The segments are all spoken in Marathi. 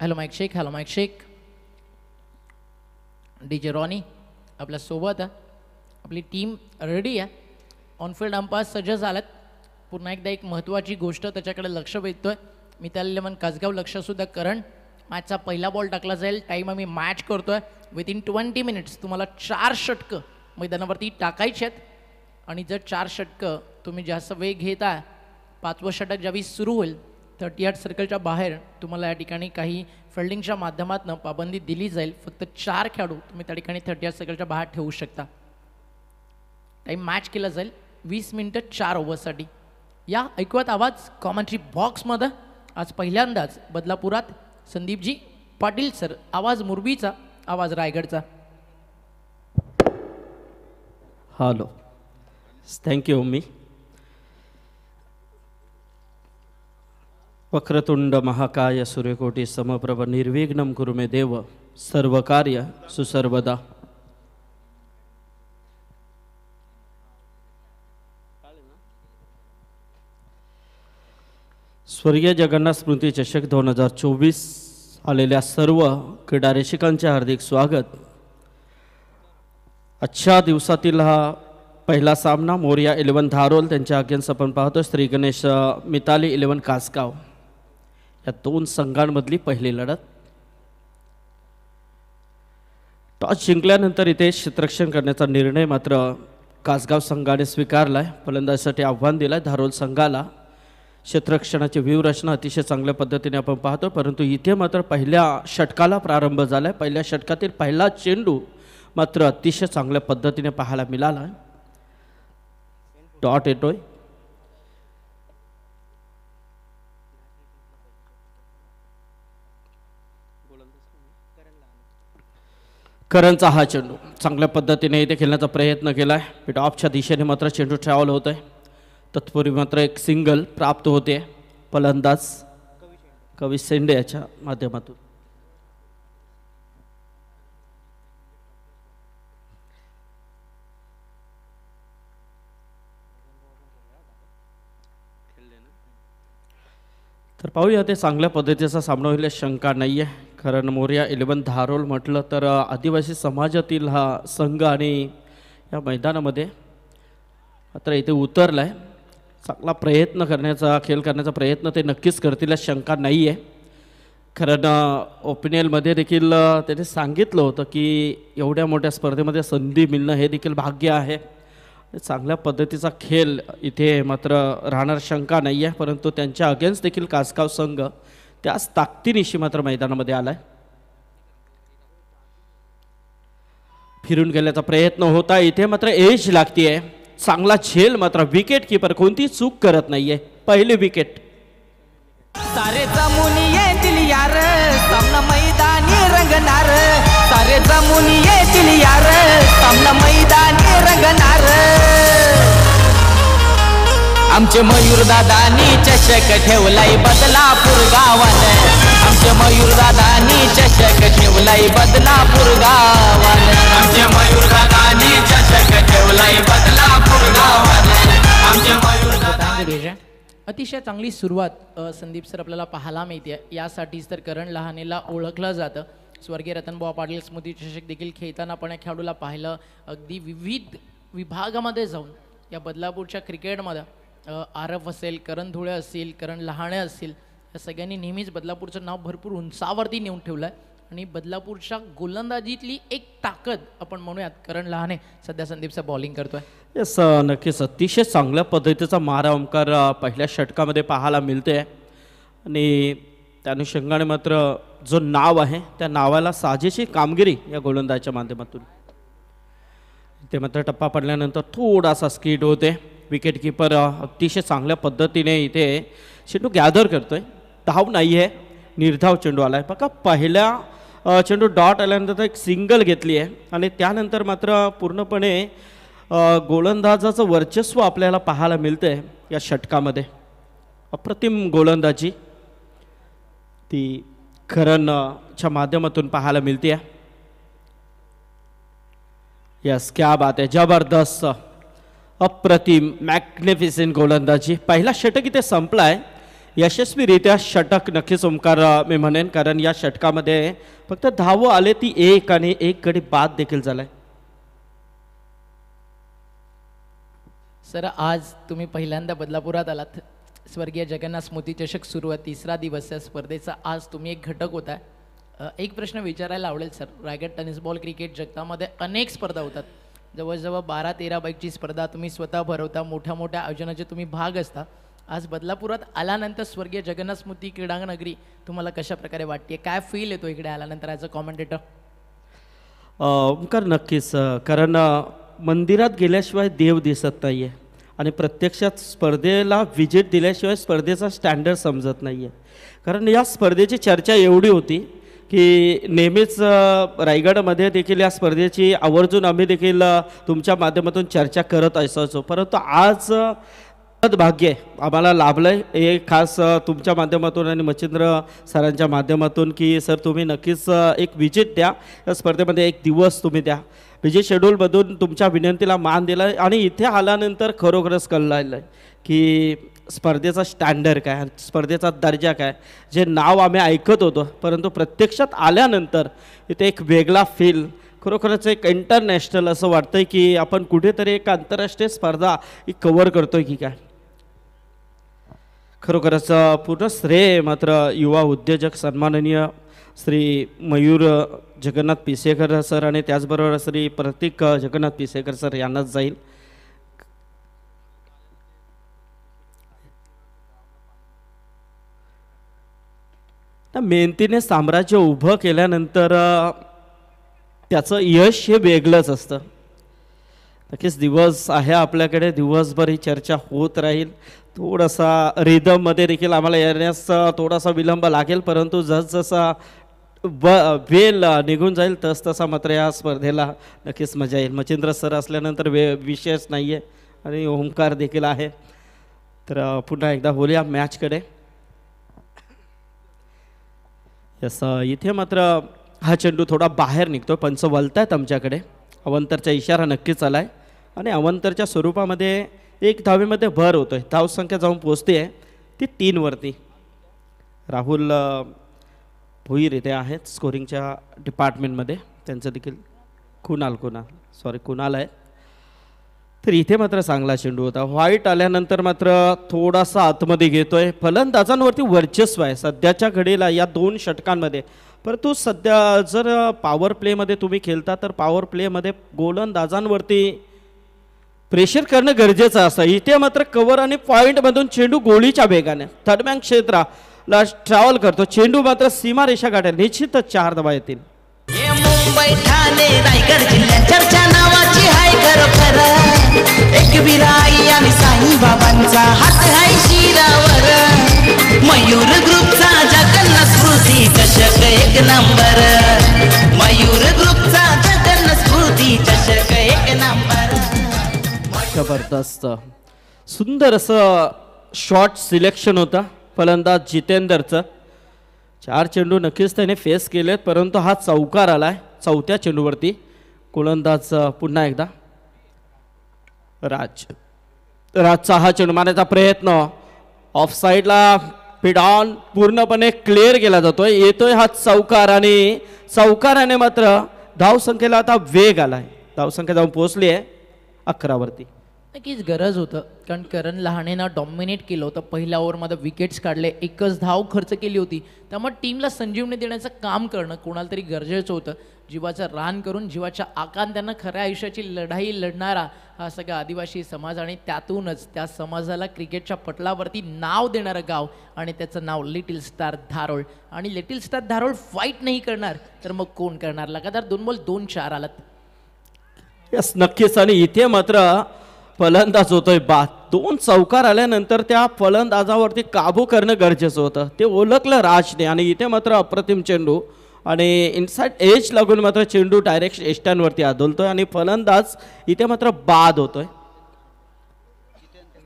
hello Mike Shaikh hello Mike Shaikh D J Ronnie आपल्यासोबत आपली टीम रेडी आहे ऑनफिल्ड आमपास सज्ज झालात पुन्हा एकदा एक महत्त्वाची गोष्ट त्याच्याकडे लक्ष वेधतोय मी त्याला मन कासगाव लक्षसुद्धा करण मॅचचा पहिला बॉल टाकला जाईल टाईम आम्ही मॅच करतो आहे इन ट्वेंटी मिनिट्स तुम्हाला चार षटकं मैदानावरती टाकायची आहेत आणि जर चार षटकं तुम्ही जास्त वेग घेता पाचवं षटक ज्यावेळी सुरू होईल थर्टी आठ सर्कलच्या बाहेर तुम्हाला या ठिकाणी काही फिल्डिंगच्या माध्यमातून पाबंदी दिली जाईल फक्त चार खेळाडू तुम्ही त्या ठिकाणी थर्टी आठ सर्कलच्या बाहेर ठेवू शकता टाईम मॅच केला जाईल वीस मिनटं चार ओव्हरसाठी या ऐकवत आवाज कॉमेंट्री बॉक्समध्ये आज पहिल्यांदाच बदलापुरात संदीपजी पाटील सर आवाज मुरबीचा आवाज रायगडचा हॅलो थँक्यू मी वक्रतुंड महाकाय सूर्यकोटी समप्रभ निर्विघ्न कुरु मे देव सर्व कार्य सुसर्वदा स्वर्गीय जगन्नाथ स्मृती चषक दोन हजार चोवीस आलेल्या सर्व क्रीडा रेषिकांचे हार्दिक स्वागत आजच्या दिवसातील हा पहिला सामना मोरिया इलेवन धारोल त्यांच्या अगेन्स्ट आपण पाहतो श्री गणेश मिताली इलेवन कासगाव या दोन संघांमधली पहिली लढत टॉस जिंकल्यानंतर इथे क्षेत्ररक्षण करण्याचा निर्णय मात्र कासगाव संघाने स्वीकारला आहे फलंदाजीसाठी आव्हान दिलं आहे धारोल संघाला क्षेत्ररक्षणाची व्यूहरचना अतिशय चांगल्या पद्धतीने आपण पाहतो परंतु इथे मात्र पहिल्या षटकाला प्रारंभ झाला आहे पहिल्या षटकातील पहिला चेंडू मात्र अतिशय चांगल्या पद्धतीने पाहायला मिळाला आहे डॉट येतोय करणचा हा चेंडू चांगल्या पद्धतीने इथे खेळण्याचा प्रयत्न केला आहे पिट ऑफच्या दिशेने मात्र चेंडू ट्रॅव्हल होत आहे तत्पूर्वी मात्र एक सिंगल प्राप्त होते फलंदाज कवी सेंडे याच्या माध्यमातून तर पाहूया ते चांगल्या पद्धतीचा सामना होईल शंका नाही आहे कारण मोर्या इलेवन धारोल म्हटलं तर आदिवासी समाजातील हा संघ आणि या मैदानामध्ये मात्र इथे उतरला आहे चांगला प्रयत्न करण्याचा खेळ करण्याचा प्रयत्न ते नक्कीच करतील शंका नाही आहे कारण ओपिनियनमध्ये देखील त्याने सांगितलं होतं की एवढ्या मोठ्या स्पर्धेमध्ये संधी मिळणं हे देखील भाग्य आहे चांगल्या पद्धतीचा खेळ इथे मात्र राहणार शंका नाही आहे परंतु त्यांच्या अगेन्स्ट देखील कासगाव संघ त्याच ताकदीनिशी मात्र मैदानामध्ये आलाय फिरून गेल्याचा प्रयत्न होता इथे मात्र एज लागतीये चांगला झेल मात्र विकेट किपर कोणती चूक करत नाहीये पहिले विकेट सारे जमुनी येतील यार सामना मैदानी रंगणार सारे जमुनी येतील यार सामना मैदानी रंगणार आमचे मयूर दादानी चषक ठेवलाय बदलापूर गावात आमचे मयूर दादानी चषक ठेवलाय बदलापूर गावात आमचे मयूर दादानी चषक ठेवलाय बदलापूर गावात आमचे मयूर अतिशय चांगली सुरुवात संदीप सर आपल्याला पाहायला मिळते यासाठीच तर करण लहानेला ओळखलं जातं स्वर्गीय रतनभाऊ पाटील स्मृती चषक देखील खेळताना आपण या खेळाडूला पाहिलं अगदी विविध विभागामध्ये जाऊन या बदलापूरच्या क्रिकेटमध्ये आरफ असेल करण धुळे असेल करण लहाणे असेल या सगळ्यांनी नेहमीच बदलापूरचं नाव भरपूर उंचावरती नेऊन ठेवलं आहे आणि बदलापूरच्या गोलंदाजीतली एक ताकद आपण म्हणूयात करण लहाने सध्या संदीपचा बॉलिंग करतोय येस नक्कीच अतिशय चांगल्या पद्धतीचा मारा ओंकार पहिल्या षटकामध्ये पाहायला मिळते आणि त्या अनुषंगाने मात्र जो नाव आहे त्या नावाला साजेशी कामगिरी या गोलंदाजच्या माध्यमातून ते मात्र टप्पा पडल्यानंतर थोडासा स्किट होते किपर अतिशय चांगल्या पद्धतीने इथे चेंडू गॅदर करतो आहे धाव नाही आहे निर्धाव चेंडू आला आहे बघा पहिल्या चेंडू डॉट आल्यानंतर एक सिंगल घेतली आहे आणि त्यानंतर मात्र पूर्णपणे गोलंदाजाचं वर्चस्व आपल्याला पाहायला मिळतं या षटकामध्ये अप्रतिम गोलंदाजी ती करणच्या माध्यमातून पाहायला मिळते आहे यस क्या बात आहे जबरदस्त अप्रतिम मॅग्नेफिसेंट गोलंदाजी पहिला षटक इथे संपलाय यशस्वीरित्या षटक नक्कीच ओंकार मी म्हणेन कारण या षटकामध्ये फक्त धावं आले ती एक आणि एक गडी बाद देखील झालाय सर आज तुम्ही पहिल्यांदा बदलापुरात आलात स्वर्गीय जगन्नाथ स्मृती चषक सुरू आहे तिसरा दिवस या स्पर्धेचा आज तुम्ही एक घटक होता एक प्रश्न विचारायला आवडेल sir Raigad tennis ball cricket जगतामध्ये अनेक स्पर्धा होतात जवळजवळ बारा तेरा बाईकची स्पर्धा तुम्ही स्वतः भरवता मोठ्या मोठ्या आयोजनाचे तुम्ही भाग असता आज बदलापुरात आल्यानंतर स्वर्गीय जगन्नाथ स्मृती नगरी तुम्हाला कशा प्रकारे वाटते काय फील येतो इकडे आल्यानंतर ॲज अ कॉमेंटेटर कर नक्कीच कारण मंदिरात गेल्याशिवाय देव दिसत नाही आहे आणि प्रत्यक्षात स्पर्धेला विजिट दिल्याशिवाय स्पर्धेचा स्टँडर्ड समजत नाही आहे कारण या स्पर्धेची चर्चा एवढी होती की नेहमीच रायगडमध्ये देखील या स्पर्धेची आवर्जून आम्ही देखील तुमच्या माध्यमातून चर्चा करत असायचो परंतु आज भाग्य आहे आम्हाला लाभलं आहे हे खास तुमच्या माध्यमातून आणि मच्छिंद्र सरांच्या माध्यमातून की सर तुम्ही नक्कीच एक विजिट द्या या स्पर्धेमध्ये एक दिवस तुम्ही द्या विजिट शेड्यूलमधून तुमच्या विनंतीला मान दिला आणि इथे आल्यानंतर खरोखरच कळलं आहे की स्पर्धेचा स्टँडर्ड काय स्पर्धेचा दर्जा काय जे नाव आम्ही ऐकत होतो परंतु प्रत्यक्षात आल्यानंतर इथे एक वेगळा फील खरोखरच एक इंटरनॅशनल असं वाटतं की आपण कुठेतरी एक आंतरराष्ट्रीय स्पर्धा ही कवर करतो आहे की काय खरोखरच पूर्ण श्रेय मात्र युवा उद्योजक सन्माननीय श्री मयूर जगन्नाथ पिसेकर सर आणि त्याचबरोबर श्री प्रतीक जगन्नाथ पिसेकर सर यांनाच जाईल मेहनतीने साम्राज्य उभं केल्यानंतर त्याचं यश हे वेगळंच असतं नक्कीच दिवस आहे आपल्याकडे दिवसभर ही चर्चा होत राहील थोडासा रिदममध्ये देखील आम्हाला येण्यास थोडासा विलंब लागेल परंतु जसजसा व वेल निघून जाईल तस तसा मात्र या स्पर्धेला नक्कीच मजा येईल मचिंद्र सर असल्यानंतर वे विशेष नाही आहे आणि ओंकार देखील आहे तर पुन्हा एकदा बोलूया मॅचकडे यस इथे मात्र हा चेंडू थोडा बाहेर निघतो पंच वलतायत आमच्याकडे अवंतरचा इशारा नक्कीच आला आहे आणि अवंतरच्या स्वरूपामध्ये एक धावेमध्ये भर होतो आहे धावसंख्या जाऊन पोचते आहे ती तीनवरती राहुल भुईर इथे आहेत स्कोरिंगच्या डिपार्टमेंटमध्ये त्यांचं देखील कुणाल कुणाल सॉरी कुणाल आहे तर इथे मात्र चांगला चेंडू होता व्हाईट आल्यानंतर मात्र थोडासा आतमध्ये घेतोय फलंदाजांवरती वर्चस्व आहे सध्याच्या घडीला या दोन षटकांमध्ये परंतु सध्या जर पॉवर प्लेमध्ये तुम्ही खेळता तर पॉवर प्लेमध्ये गोलंदाजांवरती प्रेशर करणं गरजेचं असं इथे मात्र कव्हर आणि पॉईंटमधून चेंडू गोळीच्या वेगाने थर्डमॅन क्षेत्राला ट्रॅव्हल करतो चेंडू मात्र सीमारेषा गाठ्या निश्चितच चार दबा येतील मुंबई ठाणे रायगड जिल्ह्यात चर्चा नावाची हाय खर एक आणि साई हात हाय शिरावर मयूर ग्रुपचा जगन्न स्मृती चषक एक नंबर मयूर ग्रुपचा जगन्न स्मृती चषक एक नंबर जबरदस्त सुंदर असं शॉर्ट सिलेक्शन होता फलंदाज जितेंदरचं चार चेंडू नक्कीच त्याने फेस केलेत परंतु हा चौकार आला चौथ्या चेंडूवरती गोलंदाज पुन्हा एकदा राज राजचा हा चेंडू मारण्याचा प्रयत्न ऑफ साईडला ऑन पूर्णपणे क्लिअर केला जातोय येतोय हा चौकार आणि चौकाराने मात्र धावसंख्येला आता वेग आलाय धावसंख्या जाऊन पोहोचली आहे अकरावरती नक्कीच गरज होतं कारण करण लहानेनं डॉमिनेट केलं होतं पहिल्या ओव्हरमध्ये विकेट्स काढले एकच धाव खर्च केली होती त्यामुळे टीमला संजीवनी देण्याचं काम करणं कोणाला तरी गरजेचं होतं जीवाचं रान करून जीवाच्या आकांत्यांना खऱ्या आयुष्याची लढाई लढणारा हा सगळा आदिवासी समाज आणि त्यातूनच त्या समाजाला क्रिकेटच्या पटलावरती नाव देणारं गाव आणि त्याचं नाव लिटिल स्टार धारोळ आणि लिटिल स्टार धारोळ फाईट नाही करणार तर मग कोण करणार लगातार दोन बोल दोन चार आलात यस नक्कीच आणि इथे मात्र फलंदाज होतोय बाद दोन चौकार आल्यानंतर त्या फलंदाजावरती काबू करणं गरजेचं होतं ते ओळखलं राजने आणि इथे मात्र अप्रतिम चेंडू आणि इनसाइड एज लागून मात्र चेंडू डायरेक्ट एस्टँडवरती आदोलतोय आणि फलंदाज इथे मात्र बाद होतोय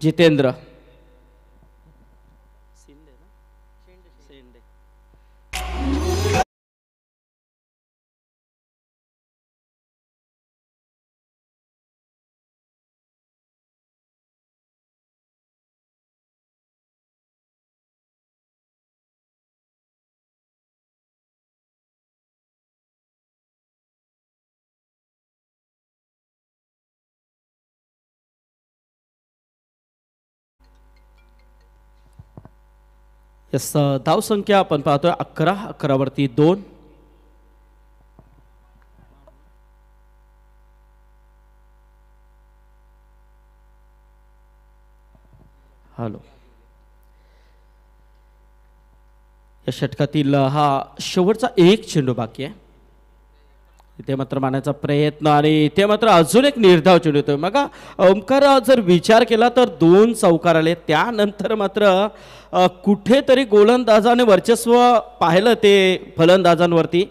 जितेंद्र धाव संख्या आपण पाहतोय अकरा अकरावरती दोन हॅलो या षटकातील हा शेवटचा एक चेंडू बाकी आहे इथे मात्र मानायचा प्रयत्न आणि इथे मात्र अजून एक निर्धाव चेंडू येतोय मग ओमकार जर विचार केला तर दोन चौकार आले त्यानंतर मात्र कुठेतरी गोलंदाजाने वर्चस्व पाहिलं ते फलंदाजांवरती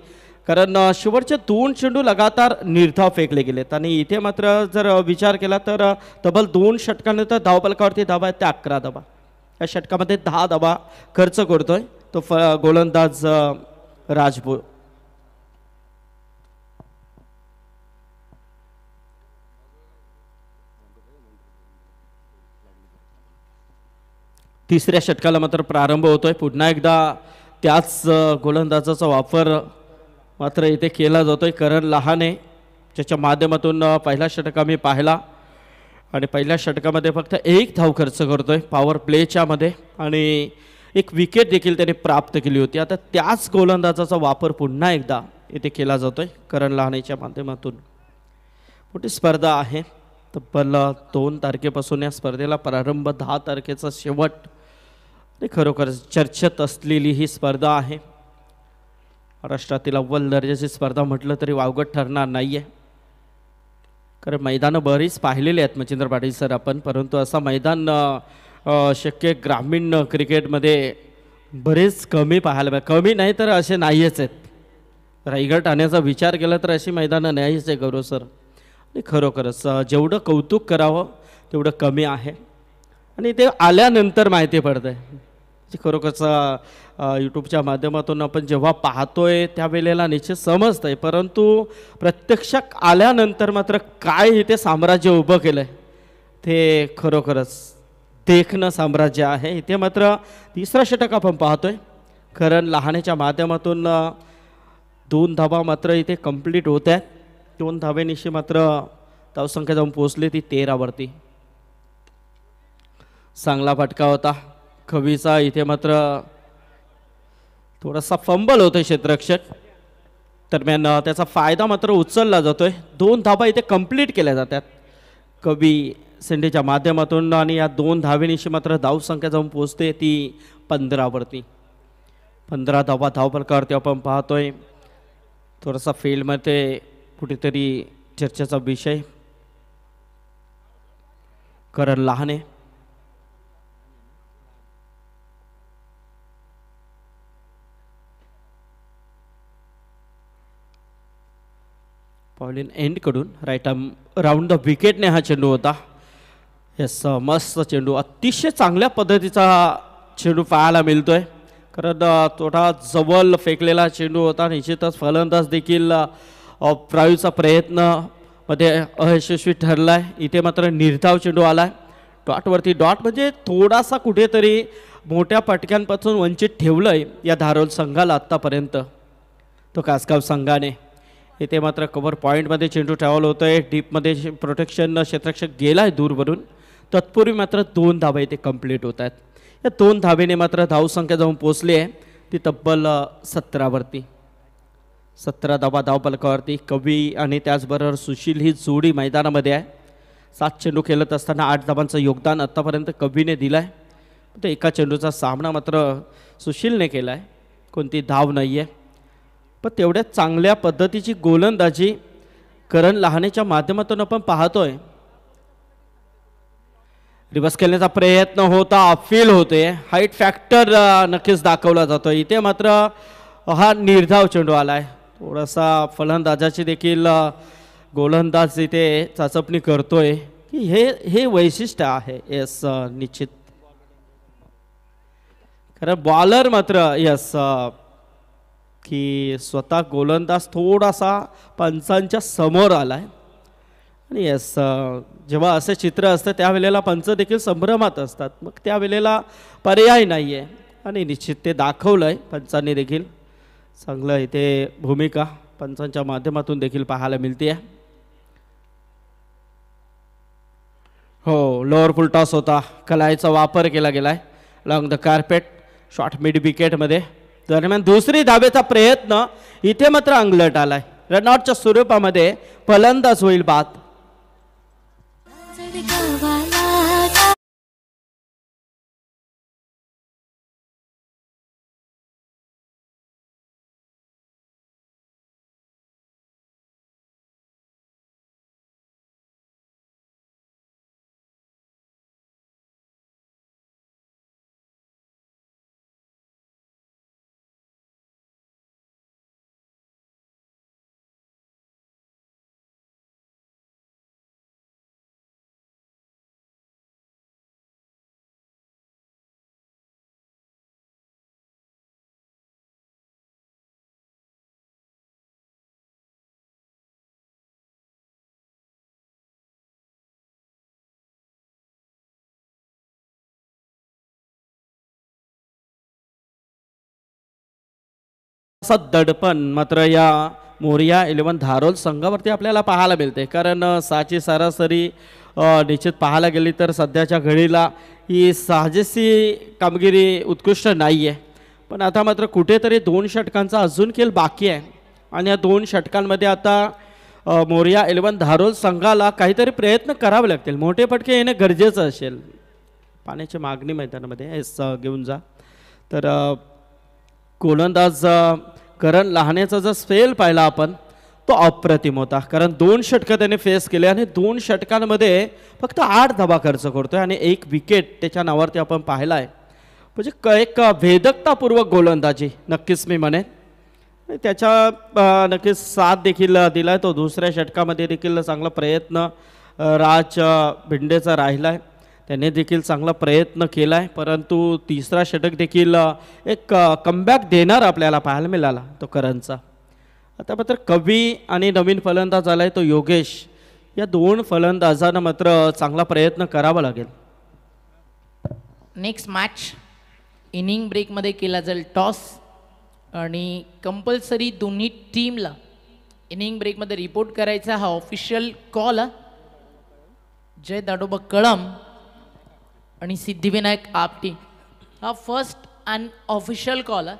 कारण शेवटचे दोन चेंडू लगातार निर्धाव फेकले गेलेत आणि इथे मात्र जर विचार केला तर तब्बल दोन षटकांनंतर धावपलकावरती धावा आहेत त्या अकरा धावा या षटकामध्ये दहा धावा खर्च करतोय तो फ गोलंदाज राजपूर तिसऱ्या षटकाला मात्र प्रारंभ होतो आहे पुन्हा एकदा त्याच गोलंदाजाचा वापर मात्र इथे केला जातो आहे करण लहाने ज्याच्या माध्यमातून पहिला षटक आम्ही पाहिला आणि पहिल्या षटकामध्ये फक्त एक धाव खर्च करतो आहे पॉवर प्लेच्यामध्ये आणि एक विकेट देखील त्याने प्राप्त केली होती आता त्याच गोलंदाजाचा वापर पुन्हा एकदा इथे केला जातो आहे करण लहानेच्या माध्यमातून मोठी स्पर्धा आहे तब्बल दोन तारखेपासून या स्पर्धेला प्रारंभ दहा तारखेचा शेवट आणि खरोखरच चर्चेत असलेली ही स्पर्धा आहे महाराष्ट्रातील अव्वल दर्जाची स्पर्धा म्हटलं तरी वावगत ठरणार नाही आहे कारण मैदानं बरीच पाहिलेली आहेत मचिंद्र पाटील सर आपण परंतु असा मैदान शक्य ग्रामीण क्रिकेटमध्ये बरेच कमी पाहायला कमी नाही तर असे नाहीच आहेत रायगड ठाण्याचा विचार केला तर अशी मैदानं नाहीच आहे गौरव सर आणि खरोखरच जेवढं कौतुक करावं तेवढं कमी आहे आणि ते आल्यानंतर माहिती पडतं आहे खरोखरच यूट्यूबच्या माध्यमातून आपण जेव्हा पाहतोय त्यावेळेला निश्चित समजतं आहे परंतु प्रत्यक्षात आल्यानंतर मात्र काय इथे साम्राज्य उभं केलं आहे ते खरोखरच देखणं साम्राज्य आहे इथे मात्र तिसरा षटक आपण पाहतोय कारण लहाण्याच्या माध्यमातून दोन धाबा मात्र इथे कंप्लीट होत आहेत दोन धाब्यानिशी मात्र धावसंख्या जाऊन पोहोचली ती तेरावरती चांगला फटका होता कवीचा इथे मात्र थोडासा फंबल होतोय क्षेत्ररक्षक दरम्यान त्याचा फायदा मात्र उचलला जातोय दोन धाबा इथे कंप्लीट केल्या जातात कवी सेंडेच्या माध्यमातून आणि या दोन धावेनिशी मात्र धावसंख्या जाऊन पोचते ती पंधरावरती पंधरा धावा धावपलकावरती आपण पाहतोय थोडासा फील्डमध्ये कुठेतरी चर्चेचा विषय करण लहान आहे एंड एंडकडून राईट आम राऊंड द विकेटने हा चेंडू होता यस मस्त चेंडू अतिशय चांगल्या पद्धतीचा चेंडू पाहायला मिळतो आहे कारण तोटा जवळ फेकलेला चेंडू होता निश्चितच फलंदाज देखील प्रायूचा प्रयत्न मध्ये अयशस्वी ठरला आहे इथे मात्र निर्धाव चेंडू आला आहे डॉटवरती डॉट म्हणजे थोडासा कुठेतरी मोठ्या पटक्यांपासून वंचित ठेवलं आहे या धारोल संघाला आत्तापर्यंत तो कासगाव संघाने इथे मात्र कव्हर पॉईंटमध्ये चेंडू ट्रॅव्हल होतो आहे डीपमध्ये प्रोटेक्शन क्षेत्रक्षक गेला आहे दूरवरून तत्पूर्वी मात्र दोन धावा इथे कंप्लीट होत आहेत या दोन धावेने मात्र धावसंख्या जाऊन पोचली आहे ती तब्बल सतरावरती सतरा धावा धावपलकावरती कवी आणि त्याचबरोबर सुशील ही जोडी मैदानामध्ये आहे सात चेंडू खेळत असताना आठ धावांचं योगदान आत्तापर्यंत कवीने दिलं आहे तर एका चेंडूचा सामना मात्र सुशीलने केला आहे कोणती धाव नाही आहे पण तेवढ्या चांगल्या पद्धतीची गोलंदाजी करण लहानेच्या माध्यमातून आपण पाहतोय रिवर्स खेळण्याचा प्रयत्न होता अपफील होते हाईट फॅक्टर नक्कीच दाखवला जातो इथे मात्र हा निर्धाव चेंडू आलाय थोडासा फलंदाजाची देखील गोलंदाज इथे चाचपणी करतोय की हे हे वैशिष्ट्य आहे यस निश्चित खरं बॉलर मात्र यस की स्वतः गोलंदाज थोडासा पंचांच्या समोर आला आहे आणि यस जेव्हा असे चित्र असतं त्यावेळेला पंच देखील संभ्रमात असतात मग त्यावेळेला पर्याय नाही आहे आणि निश्चित ते दाखवलं आहे पंचांनी देखील चांगलं इथे भूमिका पंचांच्या माध्यमातून देखील पाहायला मिळते आहे हो लोअर फुलटॉस होता कलाईचा वापर केला गेला आहे long the carpet short mid विकेटमध्ये दरम्यान दुसरी धावेचा प्रयत्न इथे मात्र अंगलट आलाय रनआउटच्या स्वरूपामध्ये फलंदाज होईल बात दडपण मात्र या मोरिया इलेवन धारोल संघावरती आपल्याला पाहायला मिळते कारण साची सरासरी निश्चित पाहायला गेली तर सध्याच्या घडीला ही साजेसी कामगिरी उत्कृष्ट नाही आहे पण आता मात्र कुठेतरी दोन षटकांचा अजून खेळ बाकी आहे आणि या दोन षटकांमध्ये आता मोरिया इलेवन धारोल संघाला काहीतरी प्रयत्न करावे लागतील मोठे फटके येणं गरजेचं असेल पाण्याची मागणी मैदानामध्ये घेऊन जा तर गोलंदाज कारण लहानेचा जर स्पेल पाहिला आपण तो अप्रतिम होता कारण दोन षटकं त्याने फेस केले आणि दोन षटकांमध्ये फक्त आठ धबा खर्च करतोय आणि एक विकेट त्याच्या नावावरती आपण पाहिला आहे म्हणजे एक वेदकतापूर्वक गोलंदाजी नक्कीच मी म्हणे त्याच्या नक्कीच साथ देखील दिला आहे तो दुसऱ्या षटकामध्ये देखील चांगला प्रयत्न राज भिंडेचा राहिला आहे त्याने देखील चांगला प्रयत्न केला आहे परंतु तिसरा षटक देखील एक कमबॅक देणार आपल्याला पाहायला मिळाला तो करणचा आता मात्र कवी आणि नवीन फलंदाज आला आहे तो योगेश या दोन फलंदाजांना मात्र चांगला प्रयत्न करावा लागेल नेक्स्ट मॅच इनिंग ब्रेकमध्ये केला जाईल टॉस आणि कंपल्सरी दोन्ही टीमला इनिंग ब्रेकमध्ये रिपोर्ट करायचा हा ऑफिशियल कॉल जय दाडोबा कळम आणि सिद्धिविनायक आपटी हा फर्स्ट अँड ऑफिशियल कॉल आहे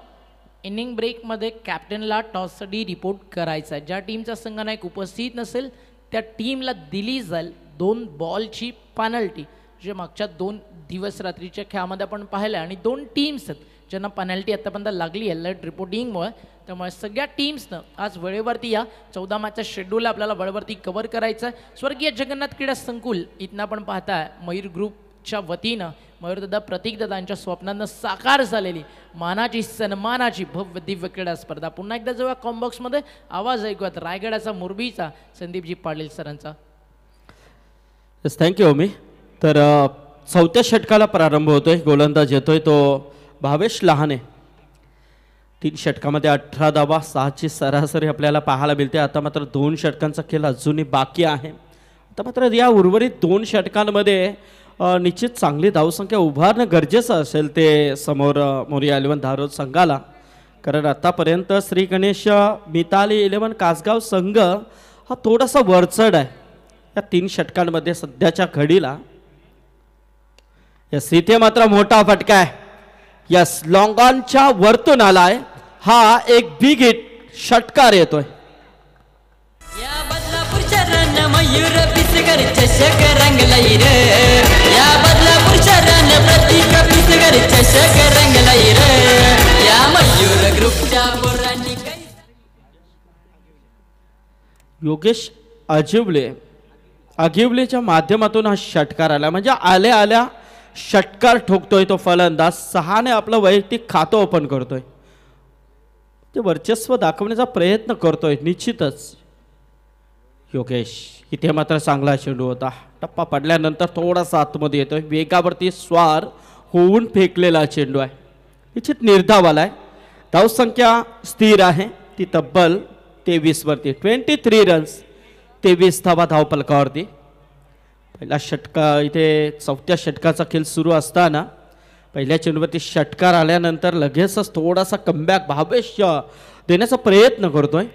इनिंग ब्रेकमध्ये कॅप्टनला टॉससाठी रिपोर्ट करायचा आहे ज्या टीमचा संघनायक उपस्थित नसेल त्या टीमला दिली जाईल दोन बॉलची पॅनल्टी जे मागच्या दोन दिवस रात्रीच्या खेळामध्ये आपण पाहिलं आणि दोन टीम्स आहेत ज्यांना पॅनल्टी आत्तापर्यंत लागली आहे लाईट रिपोर्टिंगमुळे त्यामुळे सगळ्या टीम्सनं आज वेळेवरती या चौदा मॅचचा शेड्यूल आपल्याला वेळेवरती कव्हर करायचं आहे स्वर्गीय जगन्नाथ क्रीडा संकुल इथनं आपण पाहताय मयूर ग्रुप च्या वतीनं मयूरदादा प्रतीकदादांच्या यांच्या स्वप्नांना साकार झालेली मानाची सन्मानाची भव्य दिव्य क्रीडा स्पर्धा पुन्हा एकदा जेव्हा कॉम्बॉक्समध्ये आवाज ऐकूयात रायगडाचा मुरबीचा संदीपजी पाटील सरांचा यस थँक्यू मी तर चौथ्या षटकाला प्रारंभ होतोय गोलंदाज येतोय तो भावेश लहाने तीन षटकामध्ये अठरा धावा सहाची सरासरी आपल्याला पाहायला मिळते आता मात्र दोन षटकांचा खेळ अजूनही बाकी आहे आता मात्र या उर्वरित दोन षटकांमध्ये निश्चित चांगली धावसंख्या उभारणं गरजेचं असेल ते समोर मोरिया इलेवन धारोद संघाला कारण आतापर्यंत श्री गणेश मिताली इलेवन कासगाव संघ हा थोडासा वरचढ आहे या तीन षटकांमध्ये सध्याच्या घडीला यस इथे मात्र मोठा फटका आहे यस लॉंगॉनच्या वरतून आलाय हा एक बिग हिट षटकार येतोय योगेश अजिबले अजिबलेच्या माध्यमातून हा षटकार आला म्हणजे आल्या आल्या षटकार ठोकतोय तो फलंदाज सहाने आपलं वैयक्तिक खातं ओपन करतोय ते वर्चस्व दाखवण्याचा प्रयत्न करतोय निश्चितच योगेश इथे मात्र चांगला चेंडू होता टप्पा पडल्यानंतर थोडासा आतमध्ये येतो वेगावरती स्वार होऊन फेकलेला चेंडू आहे निश्चित निर्धावाला आला आहे धावसंख्या स्थिर आहे ती तब्बल तेवीसवरती ट्वेंटी थ्री रन्स तेवीस धावा धावपलकावरती पहिला षटका इथे चौथ्या षटकाचा खेळ सुरू असताना पहिल्या चेंडूवरती षटकार आल्यानंतर लगेचच थोडासा कमबॅक भावेश देण्याचा प्रयत्न करतोय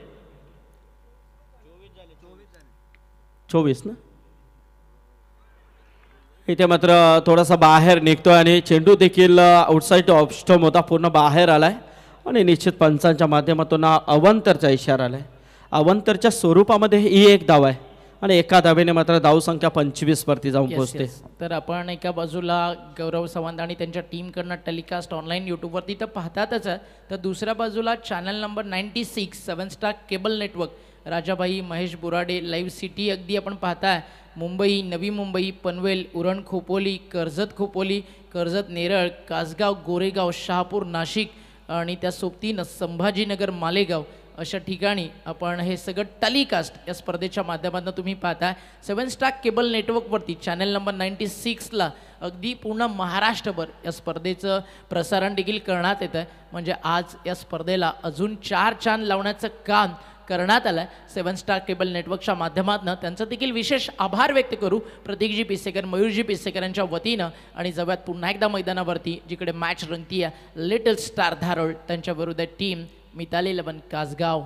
चोवीस ना इथे मात्र थोडासा बाहेर निघतोय आणि चेंडू देखील आउटसाईड ऑफ स्टम होता पूर्ण बाहेर आलाय आणि निश्चित पंचांच्या माध्यमातून अवंतरचा इशारा आलाय अवंतरच्या स्वरूपामध्ये ही एक धाव आहे आणि एका धावेने मात्र धाव संख्या पंचवीस वरती जाऊन पोहोचते तर आपण एका बाजूला गौरव सावंत आणि त्यांच्या टीमकडनं टेलिकास्ट ऑनलाईन यूट्यूबवरती तर पाहतातच तर दुसऱ्या बाजूला channel number ninety six seven star cable network Rajabai Mahesh Burade live city अगदी आपण पाहताय मुंबई नवी मुंबई पनवेल उरण खोपोली कर्जत खोपोली कर्जत नेरळ कासगाव गोरेगाव शहापूर नाशिक आणि त्या सोबतीनं संभाजीनगर मालेगाव अशा ठिकाणी आपण हे सगळं टॅलिकास्ट या स्पर्धेच्या माध्यमातून तुम्ही पाहताय सेवन स्टार केबल नेटवर्कवरती चॅनल नंबर नाईंटी सिक्सला अगदी पूर्ण महाराष्ट्रभर या स्पर्धेचं प्रसारण देखील करण्यात येतं म्हणजे आज या स्पर्धेला अजून चार चांद लावण्याचं काम करण्यात आला आहे सेवन स्टार केबल नेटवर्कच्या माध्यमातून त्यांचं देखील विशेष आभार व्यक्त करू प्रतीकजी पिसेकर मयूरजी पिसेकर यांच्या वतीनं आणि जव्यात पुन्हा एकदा मैदानावरती जिकडे मॅच रंगती आहे लिटल स्टार धारोळ त्यांच्या विरुद्ध टीम मिताली लबन कासगाव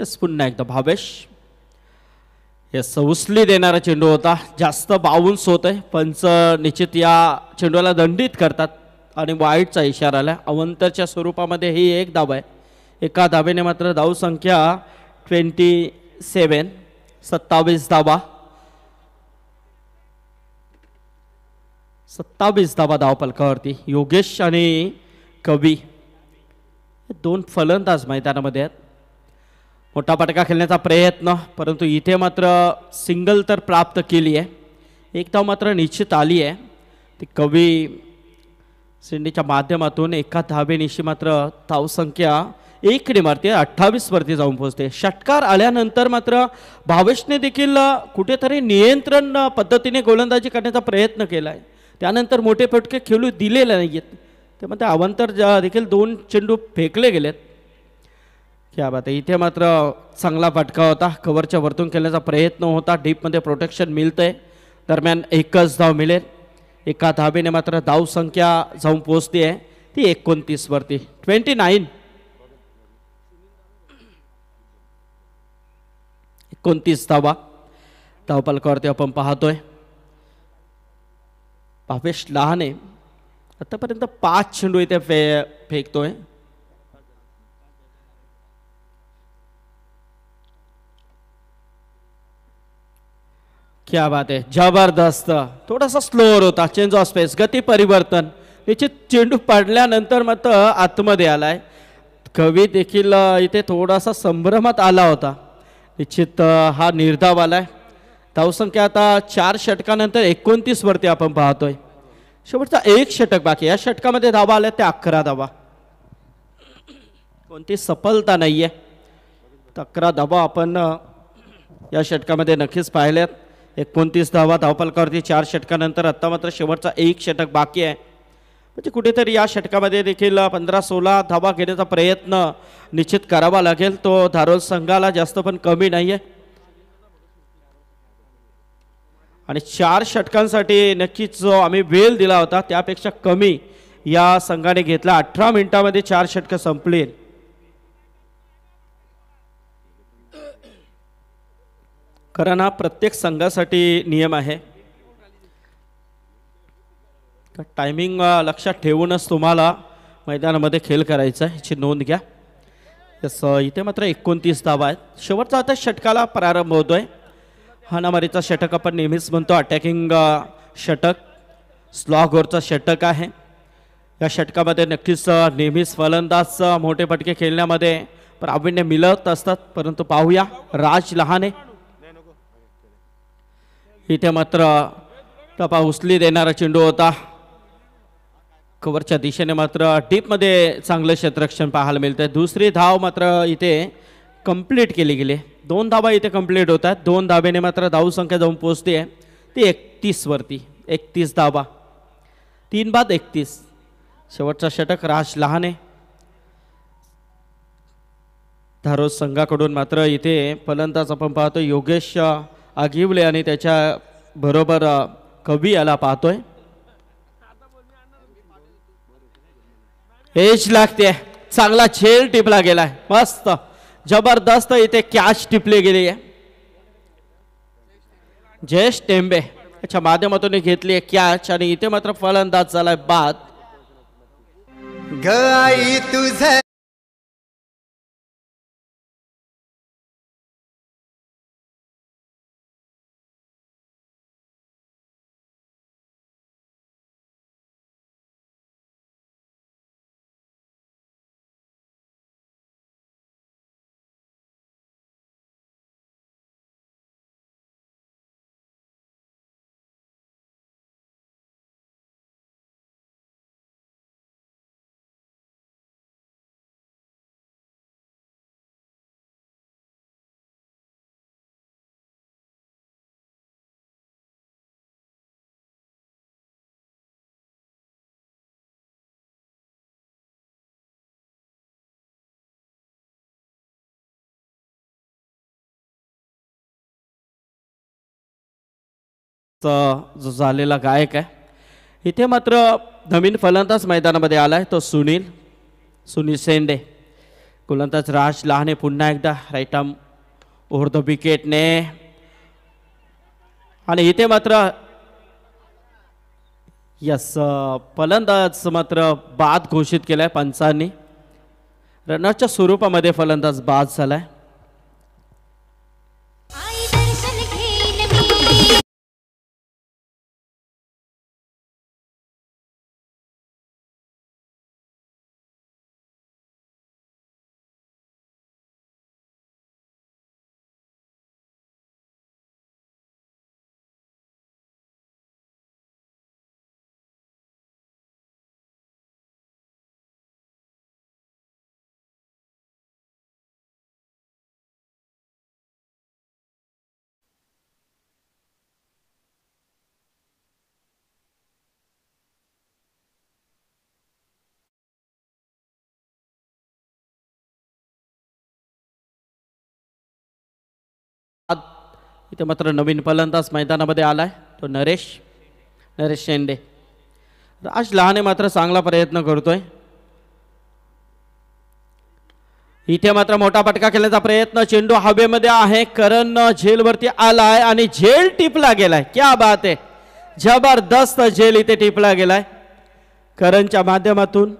यस पुन्हा एकदा भावेश यस उसली देणारा चेंडू होता जास्त बाउन्स होत आहे पंच निश्चित या चेंडूला दंडित करतात आणि वाईटचा इशारा आला अवंतरच्या स्वरूपामध्ये ही एक दाबा आहे एका धाबेने मात्र धाव संख्या ट्वेंटी सेवन सत्तावीस धाबा सत्तावीस धाबा धाव योगेश आणि कवी दोन फलंदाज मैदानामध्ये आहेत मोठा फटका खेळण्याचा प्रयत्न परंतु इथे मात्र सिंगल तर प्राप्त केली आहे एक धाव मात्र निश्चित आली आहे ती कवी सिंडीच्या माध्यमातून एका धावेनिशी मात्र धावसंख्या एक मारते अठ्ठावीसवरती जाऊन पोहोचते षटकार आल्यानंतर मात्र भावेशने देखील कुठेतरी नियंत्रण पद्धतीने गोलंदाजी करण्याचा प्रयत्न केला आहे त्यानंतर मोठे फटके खेळू दिलेले नाही आहेत त्यामध्ये अवंतर देखील दोन चेंडू फेकले गेलेत क्या बात आहे इथे मात्र चांगला फटका होता कवरच्या वरतून खेळण्याचा प्रयत्न होता डीपमध्ये प्रोटेक्शन मिळतं आहे दरम्यान एकच धाव मिळेल एका धावेने मात्र धाव संख्या जाऊन पोहोचते आहे ती एकोणतीसवरती ट्वेंटी नाईन कोणतीच धावा धावपालकावरती आपण पाहतोय भावेश लहाने आतापर्यंत पाच चेंडू इथे फे फेकतोय क्या बात आहे जबरदस्त थोडासा स्लोअर होता चेंज ऑफ स्पेस गती परिवर्तन निश्चित चेंडू पडल्यानंतर मात्र आतमध्ये आलाय कवी देखील इथे थोडासा संभ्रमात आला होता निश्चित हा निर्धाव आला आहे धावसंख्या आता चार षटकानंतर एकोणतीसवरती आपण पाहतोय शेवटचा एक षटक बाकी या षटकामध्ये धावा आल्या त्या अकरा धावा कोणती सफलता नाही आहे अकरा धावा आपण या षटकामध्ये नक्कीच पाहिल्यात एकोणतीस धावा धावपालकावरती चार षटकानंतर आत्ता मात्र शेवटचा एक षटक बाकी आहे म्हणजे कुठेतरी या षटकामध्ये देखील पंधरा सोळा धावा घेण्याचा प्रयत्न निश्चित करावा लागेल तो धारोल संघाला जास्त पण कमी नाही आहे आणि चार षटकांसाठी नक्कीच जो आम्ही वेळ दिला होता त्यापेक्षा कमी या संघाने घेतला अठरा मिनिटामध्ये चार षटकं संपली कारण हा प्रत्येक संघासाठी नियम आहे टायमिंग लक्षात ठेवूनच तुम्हाला मैदानामध्ये खेळ करायचा आहे याची नोंद घ्या तसं इथे मात्र एकोणतीस धावा आहेत शेवटचा आता षटकाला प्रारंभ होतो आहे हानामारीचा षटक आपण नेहमीच म्हणतो अटॅकिंग षटक स्लॉगोरचा षटक आहे या षटकामध्ये नक्कीच नेहमीच फलंदाज मोठे फटके खेळण्यामध्ये प्रावीण्य मिळत असतात परंतु पाहूया राज लहाने इथे मात्र टपा उचली देणारा चेंडू होता कवरच्या दिशेने मात्र डीपमध्ये चांगलं क्षेत्रक्षण पाहायला मिळतं दुसरी धाव मात्र इथे कंप्लीट केली गेली दोन धावा इथे कंप्लीट होतात दोन धाबेने मात्र संख्या जाऊन पोचते आहे ती एकतीसवरती एकतीस धावा तीन बाद एकतीस शेवटचा षटक राज लहाने धारोज संघाकडून मात्र इथे फलंदाज आपण पाहतो योगेश आगिवले आणि त्याच्या बरोबर कवी याला पाहतोय एज लागते चांगला झेल टिपला गेलाय मस्त जबरदस्त इथे कॅच टिपली गेली आहे जयेश टेंबे अच्छा माध्यमातून घेतली आहे कॅच आणि इथे मात्र फलंदाज झालाय बाद गाई तुझे जो झालेला गायक आहे इथे मात्र नवीन फलंदाज मैदानामध्ये आला आहे तो सुनील सुनील सेंडे गोलंदाज राज लहाने पुन्हा एकदा राईट आर्म ओव्हर द विकेटने आणि इथे मात्र यस फलंदाज मात्र बाद घोषित केला आहे पंचांनी रनरच्या स्वरूपामध्ये फलंदाज बाद झाला आहे इथे मात्र नवीन फलंदाज मैदानामध्ये आला आहे तो नरेश नरेश शेंडे राज लहाने मात्र चांगला प्रयत्न करतोय इथे मात्र मोठा फटका केल्याचा प्रयत्न चेंडू हवेमध्ये आहे करण झेलवरती आलाय आणि झेल टिपला गेलाय क्या बात आहे जबरदस्त झेल इथे टिपला गेलाय करणच्या माध्यमातून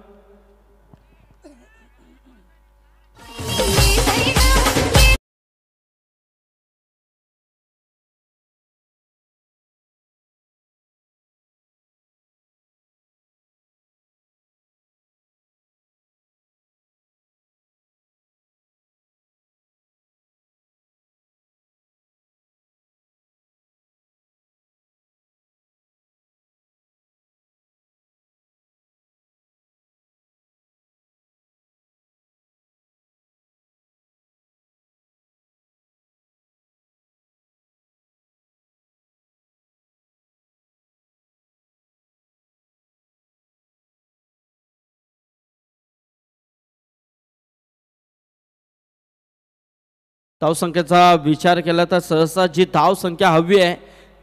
संख्येचा विचार केला तर सहसा जी संख्या हवी आहे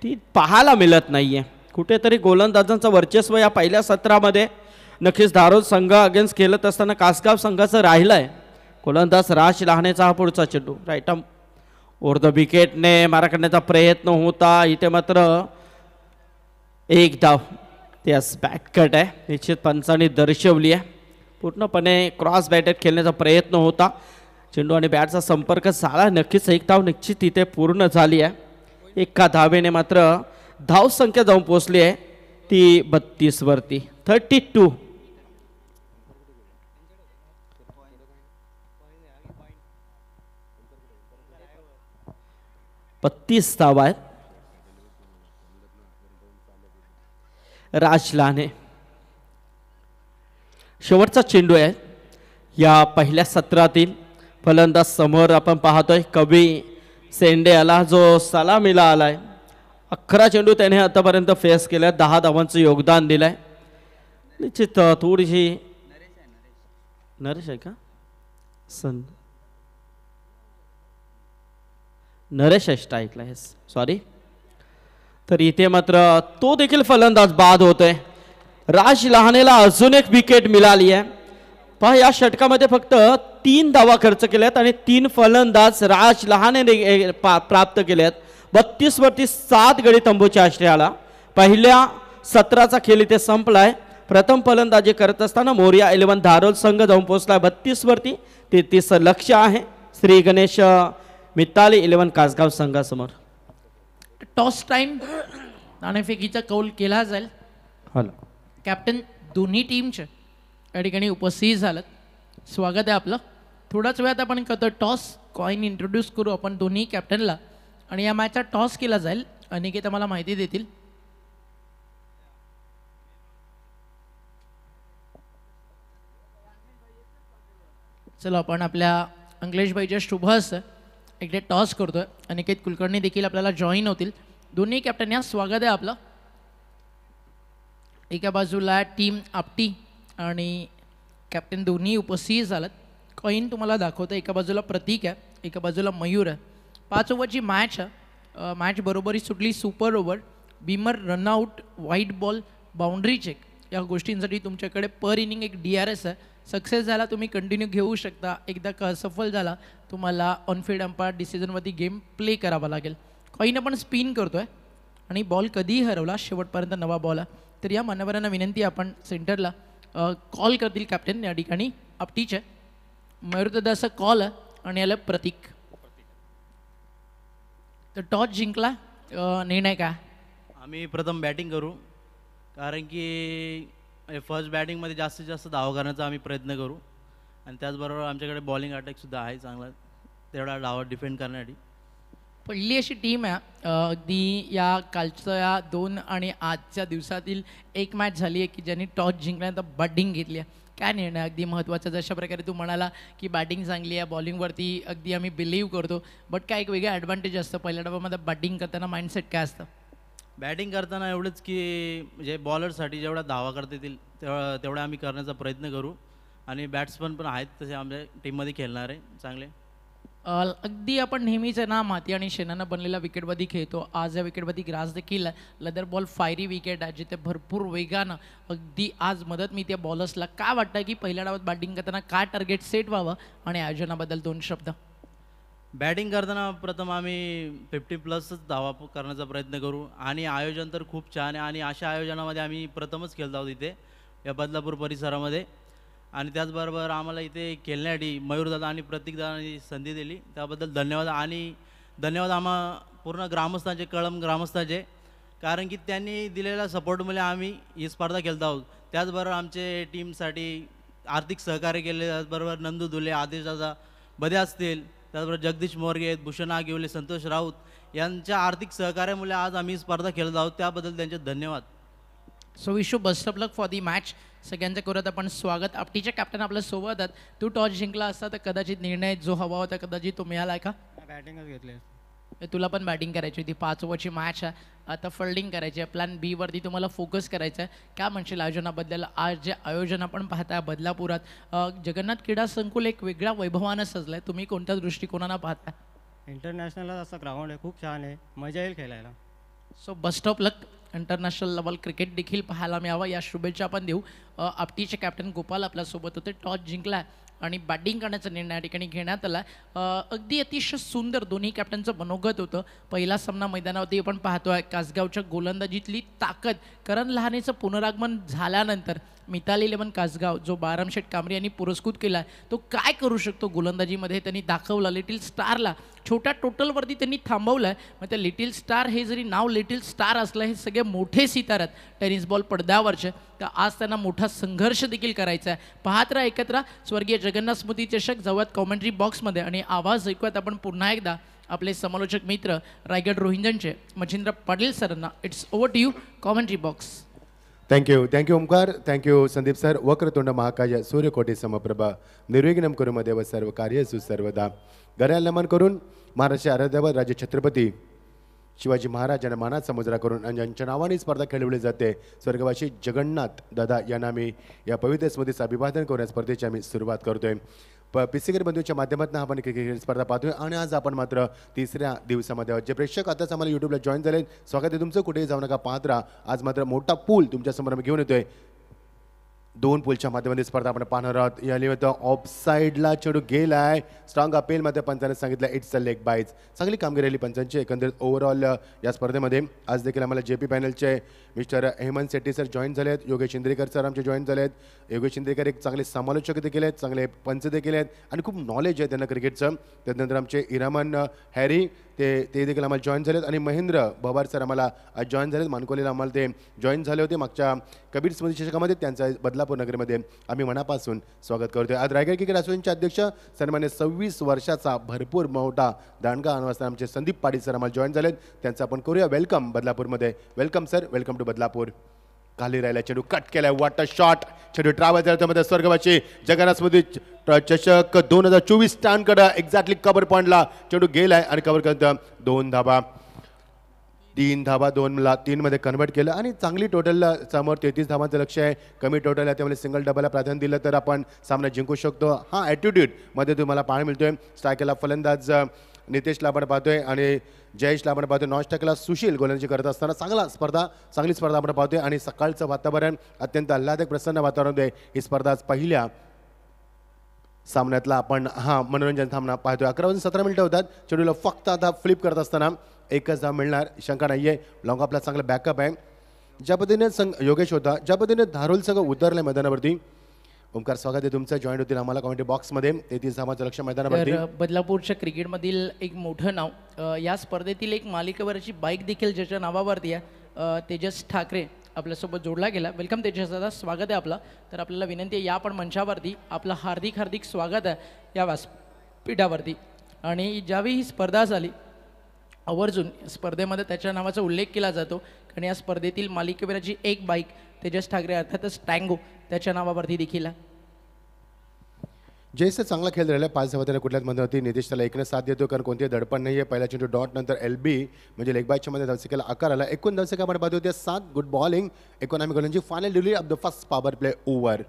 ती पाहायला मिळत नाही आहे कुठेतरी गोलंदाजांचं वर्चस्व या पहिल्या सत्रामध्ये नक्कीच दारोद संघ अगेन्स्ट खेळत असताना कासगाव संघाचं राहिलं आहे गोलंदाज राश लाहण्याचा हा पुढचा चेंडू रायटम ओर द विकेटने मारा करण्याचा प्रयत्न होता इथे मात्र एक धाव त्यास बॅटकट आहे निश्चित पंचाने दर्शवली आहे पूर्णपणे क्रॉस बॅटेड खेळण्याचा प्रयत्न होता चेंडू आणि बॅटचा संपर्क झाला नक्कीच एक धाव निश्चित तिथे पूर्ण झाली आहे एका धावेने मात्र धाव संख्या जाऊन पोहोचली आहे ती बत्तीसवरती थर्टी टू बत्तीस धाव आहेत राजलाने शेवटचा चेंडू आहे या पहिल्या सत्रातील फलंदाज समोर आपण पाहतोय कवी सेंडे आला जो सलामीला आलाय अकरा चेंडू त्याने आतापर्यंत फेस केल्या दहा धावांचं योगदान दिलंय निश्चित थोडीशी नरेश आहे का सन नरेश ऐकला हे सॉरी तर इथे मात्र तो देखील फलंदाज बाद होतोय राज लहानेला अजून एक विकेट मिळाली आहे पहा या षटकामध्ये फक्त तीन धावा खर्च केल्यात आणि तीन फलंदाज राज लहाने प्राप्त केले बत्तीस वरती सात गडी तंबूच्या आश्रयाला पहिल्या सतराचा खेळ इथे संपलाय प्रथम फलंदाजी करत असताना मोरिया इलेव्हन धारोल संघ जाऊन पोहोचला बत्तीस वरती तेहतीस लक्ष आहे श्री गणेश मित्ताली इलेव्हन कासगाव संघासमोर टॉस टाइम नाणेफेकीचा कौल केला जाईल हॅलो कॅप्टन दोन्ही टीमचे या ठिकाणी उपस्थित झालं स्वागत आहे आपलं थोड्याच वेळात आपण करतो टॉस कॉईन इंट्रोड्यूस करू आपण दोन्ही कॅप्टनला आणि या मॅचचा टॉस केला जाईल अनिकेत आम्हाला माहिती देतील चला आपण आपल्या अंकलेशबाईच्या असं एकदा टॉस करतोय अनिकेत कुलकर्णी देखील आपल्याला जॉईन होतील दोन्ही कॅप्टन या स्वागत आहे आपलं एका बाजूला टीम आपटी आणि कॅप्टन दोन्ही उपस्थित झालात कॉईन तुम्हाला दाखवतं एका बाजूला प्रतीक आहे एका बाजूला मयूर आहे पाच ओव्हरची मॅच आहे मॅच बरोबरी सुटली super over beamer run out white ball boundary check या गोष्टींसाठी तुमच्याकडे पर इनिंग एक डी आर एस आहे सक्सेस झाला तुम्ही कंटिन्यू घेऊ शकता एकदा क सफल झाला तुम्हाला ऑनफिल्ड अंपायर डिसिजनवरती गेम प्ले करावा लागेल कॉईन आपण स्पिन करतो आहे आणि बॉल कधीही हरवला शेवटपर्यंत नवा बॉल आहे तर या मान्यवरांना विनंती आपण सेंटरला कॉल करतील कॅप्टन या ठिकाणी आप टीच आहे असं कॉल आहे आणि याला प्रतीक तर टॉस जिंकला निर्णय का आम्ही प्रथम बॅटिंग करू कारण की फर्स्ट बॅटिंगमध्ये जास्तीत जास्त धावा करण्याचा आम्ही प्रयत्न करू आणि त्याचबरोबर आमच्याकडे बॉलिंग अटॅकसुद्धा आहे चांगला तेवढा डावा डिफेंड करण्यासाठी पहिली अशी टीम आहे अगदी या कालच्या या दोन आणि आजच्या दिवसातील एक मॅच झाली आहे की ज्यांनी टॉस जिंकल्यानंतर बॅटिंग घेतली आहे काय निर्णय अगदी महत्त्वाचा जशा प्रकारे तू म्हणाला की बॅटिंग चांगली आहे बॉलिंगवरती अगदी आम्ही बिलीव करतो बट काय एक वेगळं ॲडव्हान्टेज असतं पहिल्या डब्यामध्ये बॅटिंग करताना माइंडसेट काय असतं बॅटिंग करताना एवढंच की म्हणजे बॉलरसाठी जेवढा धावा करता येतील तेवढा आम्ही करण्याचा प्रयत्न करू आणि बॅट्समन पण आहेत तसे आमच्या टीममध्ये खेळणारे चांगले अगदी आपण नेहमीच ना माती आणि शेणानं बनलेला विकेटमध्ये खेळतो आज या विकेटमध्ये ग्रास देखील लदर बॉल फायरी विकेट आहे जिथे भरपूर वेगानं अगदी आज मदत मी त्या बॉलर्सला काय वाटतं की पहिल्या डावात बॅटिंग करताना काय टार्गेट सेट व्हावं आणि आयोजनाबद्दल दोन शब्द बॅटिंग करताना प्रथम आम्ही फिफ्टी प्लसच धावा करण्याचा प्रयत्न करू आणि आयोजन तर खूप छान आहे आणि अशा आयोजनामध्ये आम्ही प्रथमच खेळत आहोत इथे या बदलापूर परिसरामध्ये आणि त्याचबरोबर आम्हाला इथे खेळण्यासाठी मयूरदादा आणि प्रतीकदादांनी संधी दिली त्याबद्दल धन्यवाद आणि धन्यवाद आम्हा पूर्ण ग्रामस्थांचे कळम ग्रामस्थांचे कारण की त्यांनी दिलेल्या सपोर्टमुळे आम्ही ही स्पर्धा खेळत आहोत त्याचबरोबर आमचे टीमसाठी आर्थिक सहकार्य केले त्याचबरोबर नंदू धुले आदेश दादा बदे असतील त्याचबरोबर जगदीश मोरगे भूषण आगिवले संतोष राऊत यांच्या आर्थिक सहकार्यामुळे आज आम्ही स्पर्धा खेळत आहोत त्याबद्दल त्यांचे धन्यवाद so wish you of luck for the match सगळ्यांचं करत आपण स्वागत आपटीच्या कॅप्टन आपल्या सोबत तू टॉस जिंकला असता तर कदाचित निर्णय जो हवा होता कदाचित तुम्ही मिळाला आहे का बॅटिंगच घेतली तुला पण बॅटिंग करायची होती पाच ओव्हरची मॅच आहे आता फल्डिंग करायची आहे प्लॅन वरती तुम्हाला फोकस करायचा आहे काय म्हणशील आयोजनाबद्दल आज जे आयोजन आपण पाहताय बदलापुरात जगन्नाथ क्रीडा संकुल एक वेगळ्या वैभवानं सजलं आहे तुम्ही कोणत्या दृष्टिकोनानं पाहता इंटरनॅशनलच असं ग्राउंड आहे खूप छान आहे मजा येईल खेळायला so best of luck international level cricket देखील पाहायला मिळावं या शुभेच्छा आपण देऊ आपटीचे कॅप्टन गोपाल आपल्यासोबत होते टॉस जिंकला आणि बॅटिंग करण्याचा निर्णय या ठिकाणी घेण्यात आला अगदी अतिशय सुंदर दोन्ही कॅप्टनचं मनोगत होतं पहिला सामना मैदानावरती आपण पाहतोय कासगावच्या गोलंदाजीतली ताकद करण लहानेचं पुनरागमन झाल्यानंतर मिताली लेवन कासगाव जो बारामशेठ कांबरे यांनी पुरस्कृत केला तो काय करू शकतो गोलंदाजीमध्ये त्यांनी दाखवला लिटिल स्टारला छोट्या टोटलवरती त्यांनी थांबवलं आहे मग त्या लिटिल स्टार हे जरी नाव लिटिल स्टार असलं हे सगळे मोठे सितार आहेत टेनिस बॉल पडद्यावरचे तर आज त्यांना मोठा संघर्ष देखील करायचा आहे पाहत राहा एकत्र स्वर्गीय जगन्नाथ स्मृती चषक जवळात कॉमेंट्री बॉक्समध्ये आणि आवाज ऐकूयात आपण पुन्हा एकदा आपले समालोचक मित्र रायगड रोहिंजनचे मजिंद्र पाटील सरांना it's over to you commentary box thank you thank you Omkar thank you Sandeep sir वक्रतुंड महाकाज सूर्यकोटी समप्रभा निर्विघ्नम करू मदेव सर्व कार्य सुसर्वदा घरा नमन करून महाराष्ट्र आराध्यावर राज्य छत्रपती शिवाजी महाराज यांना मानात समुद्रा करून आणि ज्यांच्या नावाने स्पर्धा खेळवली जाते स्वर्गवासी जगन्नाथ दादा यांना मी या पवित्र स्मृतीचं अभिवादन या स्पर्धेची आम्ही सुरुवात करतोय प बंधूच्या बंधूंच्या माध्यमातून आपण क्रिकेट स्पर्धा पाहतोय आणि आज आपण मात्र तिसऱ्या दिवसामध्ये आहोत जे प्रेक्षक आताच आम्हाला युट्यूबला जॉईन झाले स्वागत आहे तुमचं कुठेही जाऊ नका पाहत राहा आज मात्र मोठा पूल तुमच्यासमोर आम्ही घेऊन येतोय दोन पुलच्या माध्यमातून स्पर्धा आपण पाहणार आहोत या ऑफसाईडला ऑफ साईडला चेडू गेलाय स्ट्रॉंग अपीलमध्ये पंचाने सांगितलं इट्स अ लेग बाईज चांगली कामगिरी राहिली पंचांची एकंदरीत ओव्हरऑल या स्पर्धेमध्ये आज देखील आम्हाला जे पी पॅनलचे mister Hemant Shetty sir join झाले आहेत योगेश इंद्रेकर सर आमचे जॉईन झाले आहेत योगेश इंद्रेकर एक चांगले समालोचक देखील आहेत चांगले पंच देखील आहेत आणि खूप नॉलेज आहे त्यांना क्रिकेटचं त्यानंतर आमचे इरामन हॅरी ते ते देखील आम्हाला जॉईन आहेत आणि महेंद्र भवार सर आम्हाला आज जॉईन झालेत मानकोलीला आम्हाला ते जॉईन झाले होते मागच्या कबीर स्मृती शिक्षकामध्ये त्यांचा बदला बदलापूर नगरमध्ये आम्ही मनापासून स्वागत करतोय आज रायगड क्रिकेट असोसिएशनचे अध्यक्ष सन्मान्य सव्वीस वर्षाचा भरपूर मोठा दांडगा अनुवासना आमचे संदीप पाटील सर आम्हाला जॉईन झालेत त्यांचं आपण करूया वेलकम बदलापूरमध्ये welcome sir welcome to Badlapur खाली राहिला चेडू कट केलाय वॉटर शॉट चेडू ट्रॅव्हल झाला त्यामध्ये स्वर्गवाची मध्ये चषक दोन हजार चोवीस एक्झॅक्टली कव्हर पॉईंटला चेडू गेलाय आणि कव्हर करत दोन धाबा तीन धावा दोनला तीनमध्ये कन्वर्ट केलं आणि चांगली टोटलला समोर तेहतीस धावांचं लक्ष आहे कमी टोटल आहे त्यामुळे सिंगल डबलला प्राधान्य दिलं तर आपण सामना जिंकू शकतो हा ॲटिट्यूडमध्ये तुम्हाला पाहायला मिळतो आहे स्ट्रायकरला फलंदाज नितेशला आपण पाहतोय आणि जयेशला आपण पाहतोय नॉन स्ट्रायकला सुशील गोलंदाजी करत असताना चांगला स्पर्धा चांगली स्पर्धा आपण पाहतोय आणि सकाळचं वातावरण अत्यंत आल्हादक प्रसन्न वातावरण आहे ही स्पर्धा आज पहिल्या सामन्यातला आपण हा मनोरंजन सामना पाहतोय अकरा वाजून सतरा मिनिटं होतात चेडूला फक्त आता फ्लिप करत असताना एकच धाव मिळणार शंका नाही आहे लॉंग आपला चांगला बॅकअप आहे ज्या पद्धतीने संघ योगेश होता ज्या पद्धतीने धारोल संघ उतरला मैदानावरती ओमकार स्वागत आहे तुमचं जॉईंट होतील आम्हाला कॉमेंटी बॉक्समध्ये तीस धावांचं लक्ष मैदानावरती बदलापूरच्या क्रिकेटमधील एक मोठं नाव या स्पर्धेतील एक मालिकेवरची बाईक देखील ज्याच्या नावावरती आहे तेजस ठाकरे आपल्यासोबत जोडला गेला वेलकम तेजस दादा स्वागत आहे आपला तर आपल्याला विनंती आहे या पण मंचावरती आपलं हार्दिक हार्दिक स्वागत आहे या व्यासपीठावरती आणि ज्यावेळी ही स्पर्धा झाली आवर्जून स्पर्धेमध्ये त्याच्या नावाचा उल्लेख केला जातो कारण या स्पर्धेतील मालिकेवराची एक बाईक तेजस ठाकरे अर्थातच टँगो त्याच्या नावावरती देखील जयसचा चांगला खेळ राहिला पाच धावा त्याला कुठल्याच मध्ये होती निदेश त्याला एकनं साथ देतो कारण कोणतीही दडपण नाही आहे पहिला चेंडू डॉट नंतर एल बी म्हणजे लेगबायच्या मध्ये धावसिकेला आकार आला एकूण धावसिकामध्ये बाद होत्या सात गुड बॉलिंग एकोणॉमी गोलंजी final delivery of the first power play over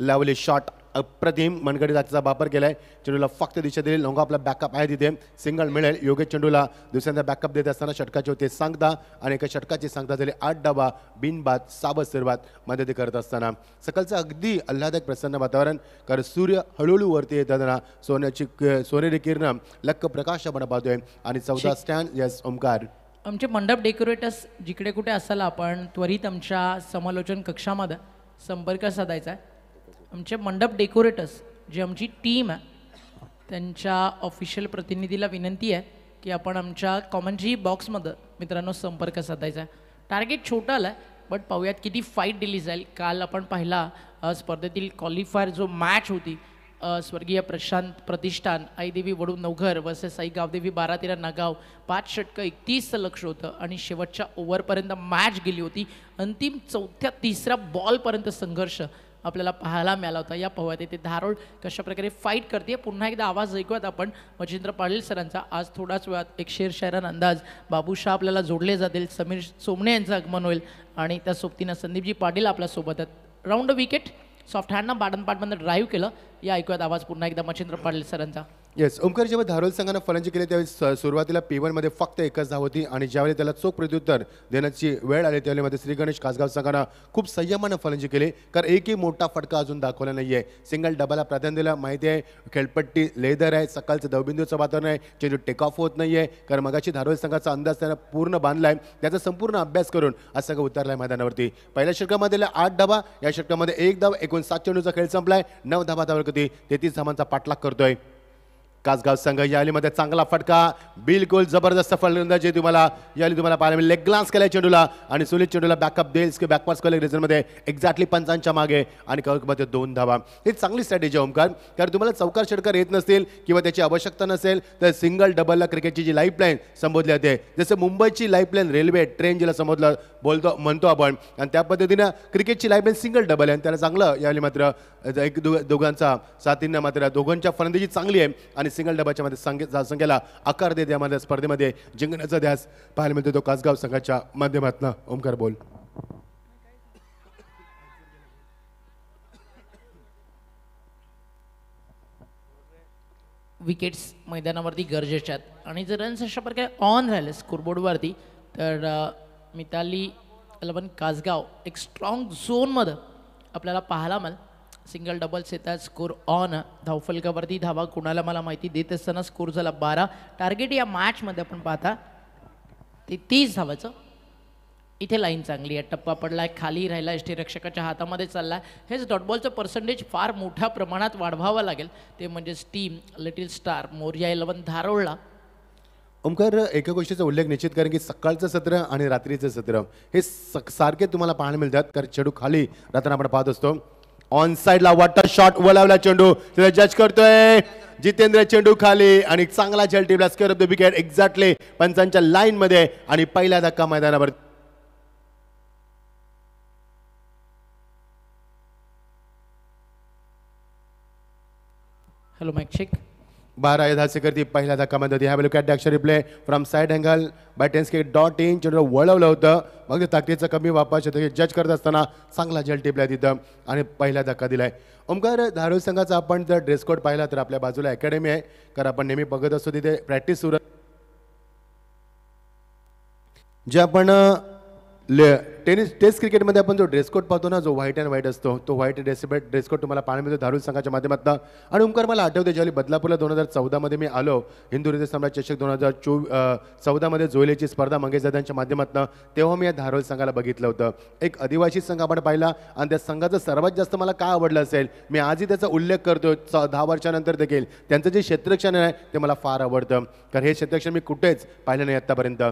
lovely shot अप्रतिम जातीचा वापर केला आहे चेंडूला फक्त दिशा दिली लोंगा आपला बॅकअप आहे तिथे सिंगल मिळेल योगेश चेंडूला दुसऱ्यांदा बॅकअप देत असताना षटकाचे होते सांगता आणि एका षटकाचे सांगता झाली आठ डबा बिनबाद साबत सिरबात मदती करत असताना सकाळचं अगदी आल्हादक प्रसन्न वातावरण कारण सूर्य हळूहळू वरती येत असताना सोन्याची सोनेरी किरण लक्क प्रकाश आपण पाहतोय आणि चौदा स्टँड यस ओमकार आमचे मंडप डेकोरेटर्स जिकडे कुठे असाल आपण त्वरित आमच्या समालोचन कक्षामध्ये संपर्क साधायचा आहे आमचे मंडप डेकोरेटर्स जी आमची टीम आहे त्यांच्या ऑफिशियल प्रतिनिधीला विनंती आहे की आपण आमच्या जी बॉक्समध्ये मित्रांनो संपर्क साधायचा आहे टार्गेट छोटा आहे बट पाहूयात किती फाईट दिली जाईल काल आपण पाहिला स्पर्धेतील क्वालिफायर जो मॅच होती स्वर्गीय प्रशांत प्रतिष्ठान आईदेवी वडू नवघर वर्सेस आई गावदेवी बारा तेरा नागाव पाच षटकं एकतीसचं लक्ष होतं आणि शेवटच्या ओव्हरपर्यंत मॅच गेली होती अंतिम चौथ्या तिसऱ्या बॉलपर्यंत संघर्ष आपल्याला पाहायला मिळाला होता या पाहूयात येथे धारोळ कशाप्रकारे फाईट करते पुन्हा एकदा आवाज ऐकूयात आपण मजिंद्र पाटील सरांचा आज थोडाच वेळात एक शेर शहरान अंदाज बाबूशाह आपल्याला जोडले जातील समीर सोमणे यांचं आगमन होईल आणि त्या सोबतीनं संदीपजी पाटील आपल्यासोबत आहेत राऊंड विकेट सॉफ्ट हँडनं बाटन पाटमधनं ड्राईव्ह केलं या ऐकूयात आवाज पुन्हा एकदा मचिंद्र पाटील सरांचा येस ओमकर जेव्हा धारोल संघानं फलंजी केली त्यावेळी सुरुवातीला पी वनमध्ये फक्त एकच धाव होती आणि ज्यावेळी त्याला चोख प्रत्युत्तर देण्याची वेळ आली त्यावेळी मध्ये श्री गणेश खासगाव संघानं खूप संयमानं फलंजी केली कारण एकही मोठा फटका अजून दाखवला नाही आहे सिंगल डबाला प्राधान्य दिला माहिती आहे खेळपट्टी लेदर आहे सकाळचं दवबिंदूचं वातावरण आहे चेंडू टेक ऑफ होत नाही आहे कारण मगाशी धारोल संघाचा अंदाज त्यानं पूर्ण बांधला आहे त्याचा संपूर्ण अभ्यास करून असं सगळं उतरला आहे मैदानावरती पहिल्या षटकामध्ये आठ डबा या षटकामध्ये एक धाव सात चेंडूचा खेळ संपला आहे नऊ धाबा किती तेहतीस धावांचा पाठलाग करतोय कासगाव संघ यालीमध्ये चांगला फटका बिलकुल जबरदस्त फलंदाजी तुम्हाला याली तुम्हाला पाहायला मिळेल लेग ग्लान्स केल्या चेंडूला आणि सुनील चेंडूला बॅकअप देल्स की बॅकपास केले रिझनमध्ये एक्झॅक्टली पंचांच्या मागे आणि कवकमध्ये दोन धावा ही चांगली स्ट्रॅटेजी ओमकार कारण तुम्हाला चौकार षटकार येत नसतील किंवा त्याची आवश्यकता नसेल तर सिंगल डबलला क्रिकेटची जी लाईफलाईन संबोधली जाते जसं मुंबईची लाईफलाईन रेल्वे ट्रेन जिला संबोधलं बोलतो म्हणतो आपण आणि त्या पद्धतीनं क्रिकेटची लाईफ सिंगल डबल आहे आणि त्याला चांगलं यावेळी मात्र एक दो दोघांचा साथींना मात्र दोघांच्या फलंदाजी चांगली आहे आणि सिंगल डबाच्या मध्ये संख्ये संख्येला आकार देत यामध्ये स्पर्धेमध्ये जिंकण्याचा ध्यास पाहायला मिळतो तो कासगाव संघाच्या माध्यमातून ओमकार बोल विकेट्स मैदानावरती गरजेच्या आहेत आणि जर रन्स अशा प्रकारे ऑन राहिले स्कोरबोर्डवरती तर मिताली अल्बन कासगाव एक स्ट्रॉंग झोनमध्ये आपल्याला पाहायला मिळेल सिंगल डबल्स येतात स्कोर ऑन धावफलकावरती धावा कुणाला मला माहिती देत असताना स्कोर झाला बारा टार्गेट या मॅचमध्ये आपण पाहता ते तीस धावायचं इथे लाईन चांगली आहे टप्पा पडला आहे खाली राहिला रक्षकाच्या हातामध्ये चालला आहे हेच डॉटबॉलचं पर्सेंटेज फार मोठ्या प्रमाणात वाढवावं लागेल ते म्हणजेच team little star Morya eleven धारोळला ओमकर एका गोष्टीचा उल्लेख निश्चित कारण की सकाळचं सत्र आणि रात्रीचं सत्र हे सारखे तुम्हाला पाहायला मिळतात कारण चेडू खाली रात्र आपण पाहत असतो ऑन साईडला वॉटर शॉट वळवला चेंडू त्याला जज करतोय जितेंद्र चेंडू खाली आणि चांगला झेल टीमला स्कर ऑफ द विकेट एक्झॅक्टली पंचांच्या लाईनमध्ये आणि पहिला धक्का मैदानावर हॅलो माईक बारह यथाशी करती पहिला धक्कामध्ये होती ह्या अक्षर replay from side angle by टेन्सके डॉट इन वळवलं होतं मग ते ताकदीचं कमी वापर जज करत असताना चांगला जल टिपला तिथं आणि पहिला धक्का दिला आहे ओमकार धारू संघाचा आपण जर ड्रेस कोड पाहिला तर आपल्या बाजूला अकॅडमी आहे कारण आपण नेहमी बघत असतो तिथे प्रॅक्टिस सुरू जे आपण ले टेनिस टेस्ट क्रिकेटमध्ये आपण जो ड्रेस कोड पाहतो ना जो व्हाईट अँड व्हाईट असतो तो व्हाईट ड्रेस ड्रेस कोड तुम्हाला पाहायला मिळतो धारुल संघाच्या माध्यमातून आणि ओमकार मला आठवते ज्यावेळी बदलापूरला दोन हजार चौदामध्ये मी आलो हिंदू हृदय सम्राट चषक दोन हजार चो चौदामध्ये जोयलेची स्पर्धा मंगेश दादांच्या माध्यमातून तेव्हा मी या धारुल संघाला बघितलं होतं एक आदिवासी संघ आपण पाहिला आणि त्या संघाचं सर्वात जास्त मला काय आवडलं असेल मी आजही त्याचा उल्लेख करतो च दहा वर्षानंतर देखील त्यांचं जे क्षेत्रक्षण आहे ते मला फार आवडतं कारण हे क्षेत्रक्षण मी कुठेच पाहिलं नाही आत्तापर्यंत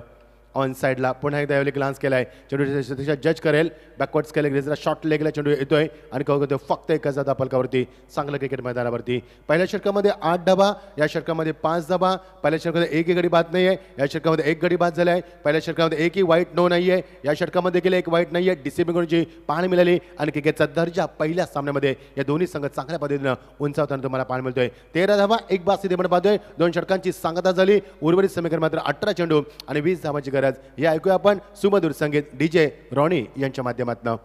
ऑन साईडला पुन्हा एकदा यावेळी ग्लान्स केला आहे चेंडूच्या जज करेल बॅकवर्ड्स केले ग्रेजला शॉर्ट लेगला चेंडू येतोय आणि कहू तो फक्त एकच जादा पलकावरती चांगलं क्रिकेट मैदानावरती पहिल्या षटकामध्ये आठ डबा या षटकामध्ये पाच डबा पहिल्या षटकामध्ये एकही गडी बाद नाही आहे या षटकामध्ये एक गडी बाद झाली आहे पहिल्या षटकामध्ये एकही वाईट नो नाही आहे या षटकामध्ये गेले एक वाईट नाही आहे डिसेंबरची पाहणी मिळाली आणि क्रिकेटचा दर्जा पहिल्या सामन्यामध्ये या दोन्ही संघ चांगल्या पद्धतीनं उंचावताना तुम्हाला पाहणी मिळतोय तेरा धावा एक बाद पण पाहतोय दोन षटकांची सांगता झाली उर्वरित समीकरण मात्र अठरा चेंडू आणि वीस धावांची गरज हे ऐकूया आपण सुमधुर संगीत डीजे रॉनी यांच्या माध्यमातून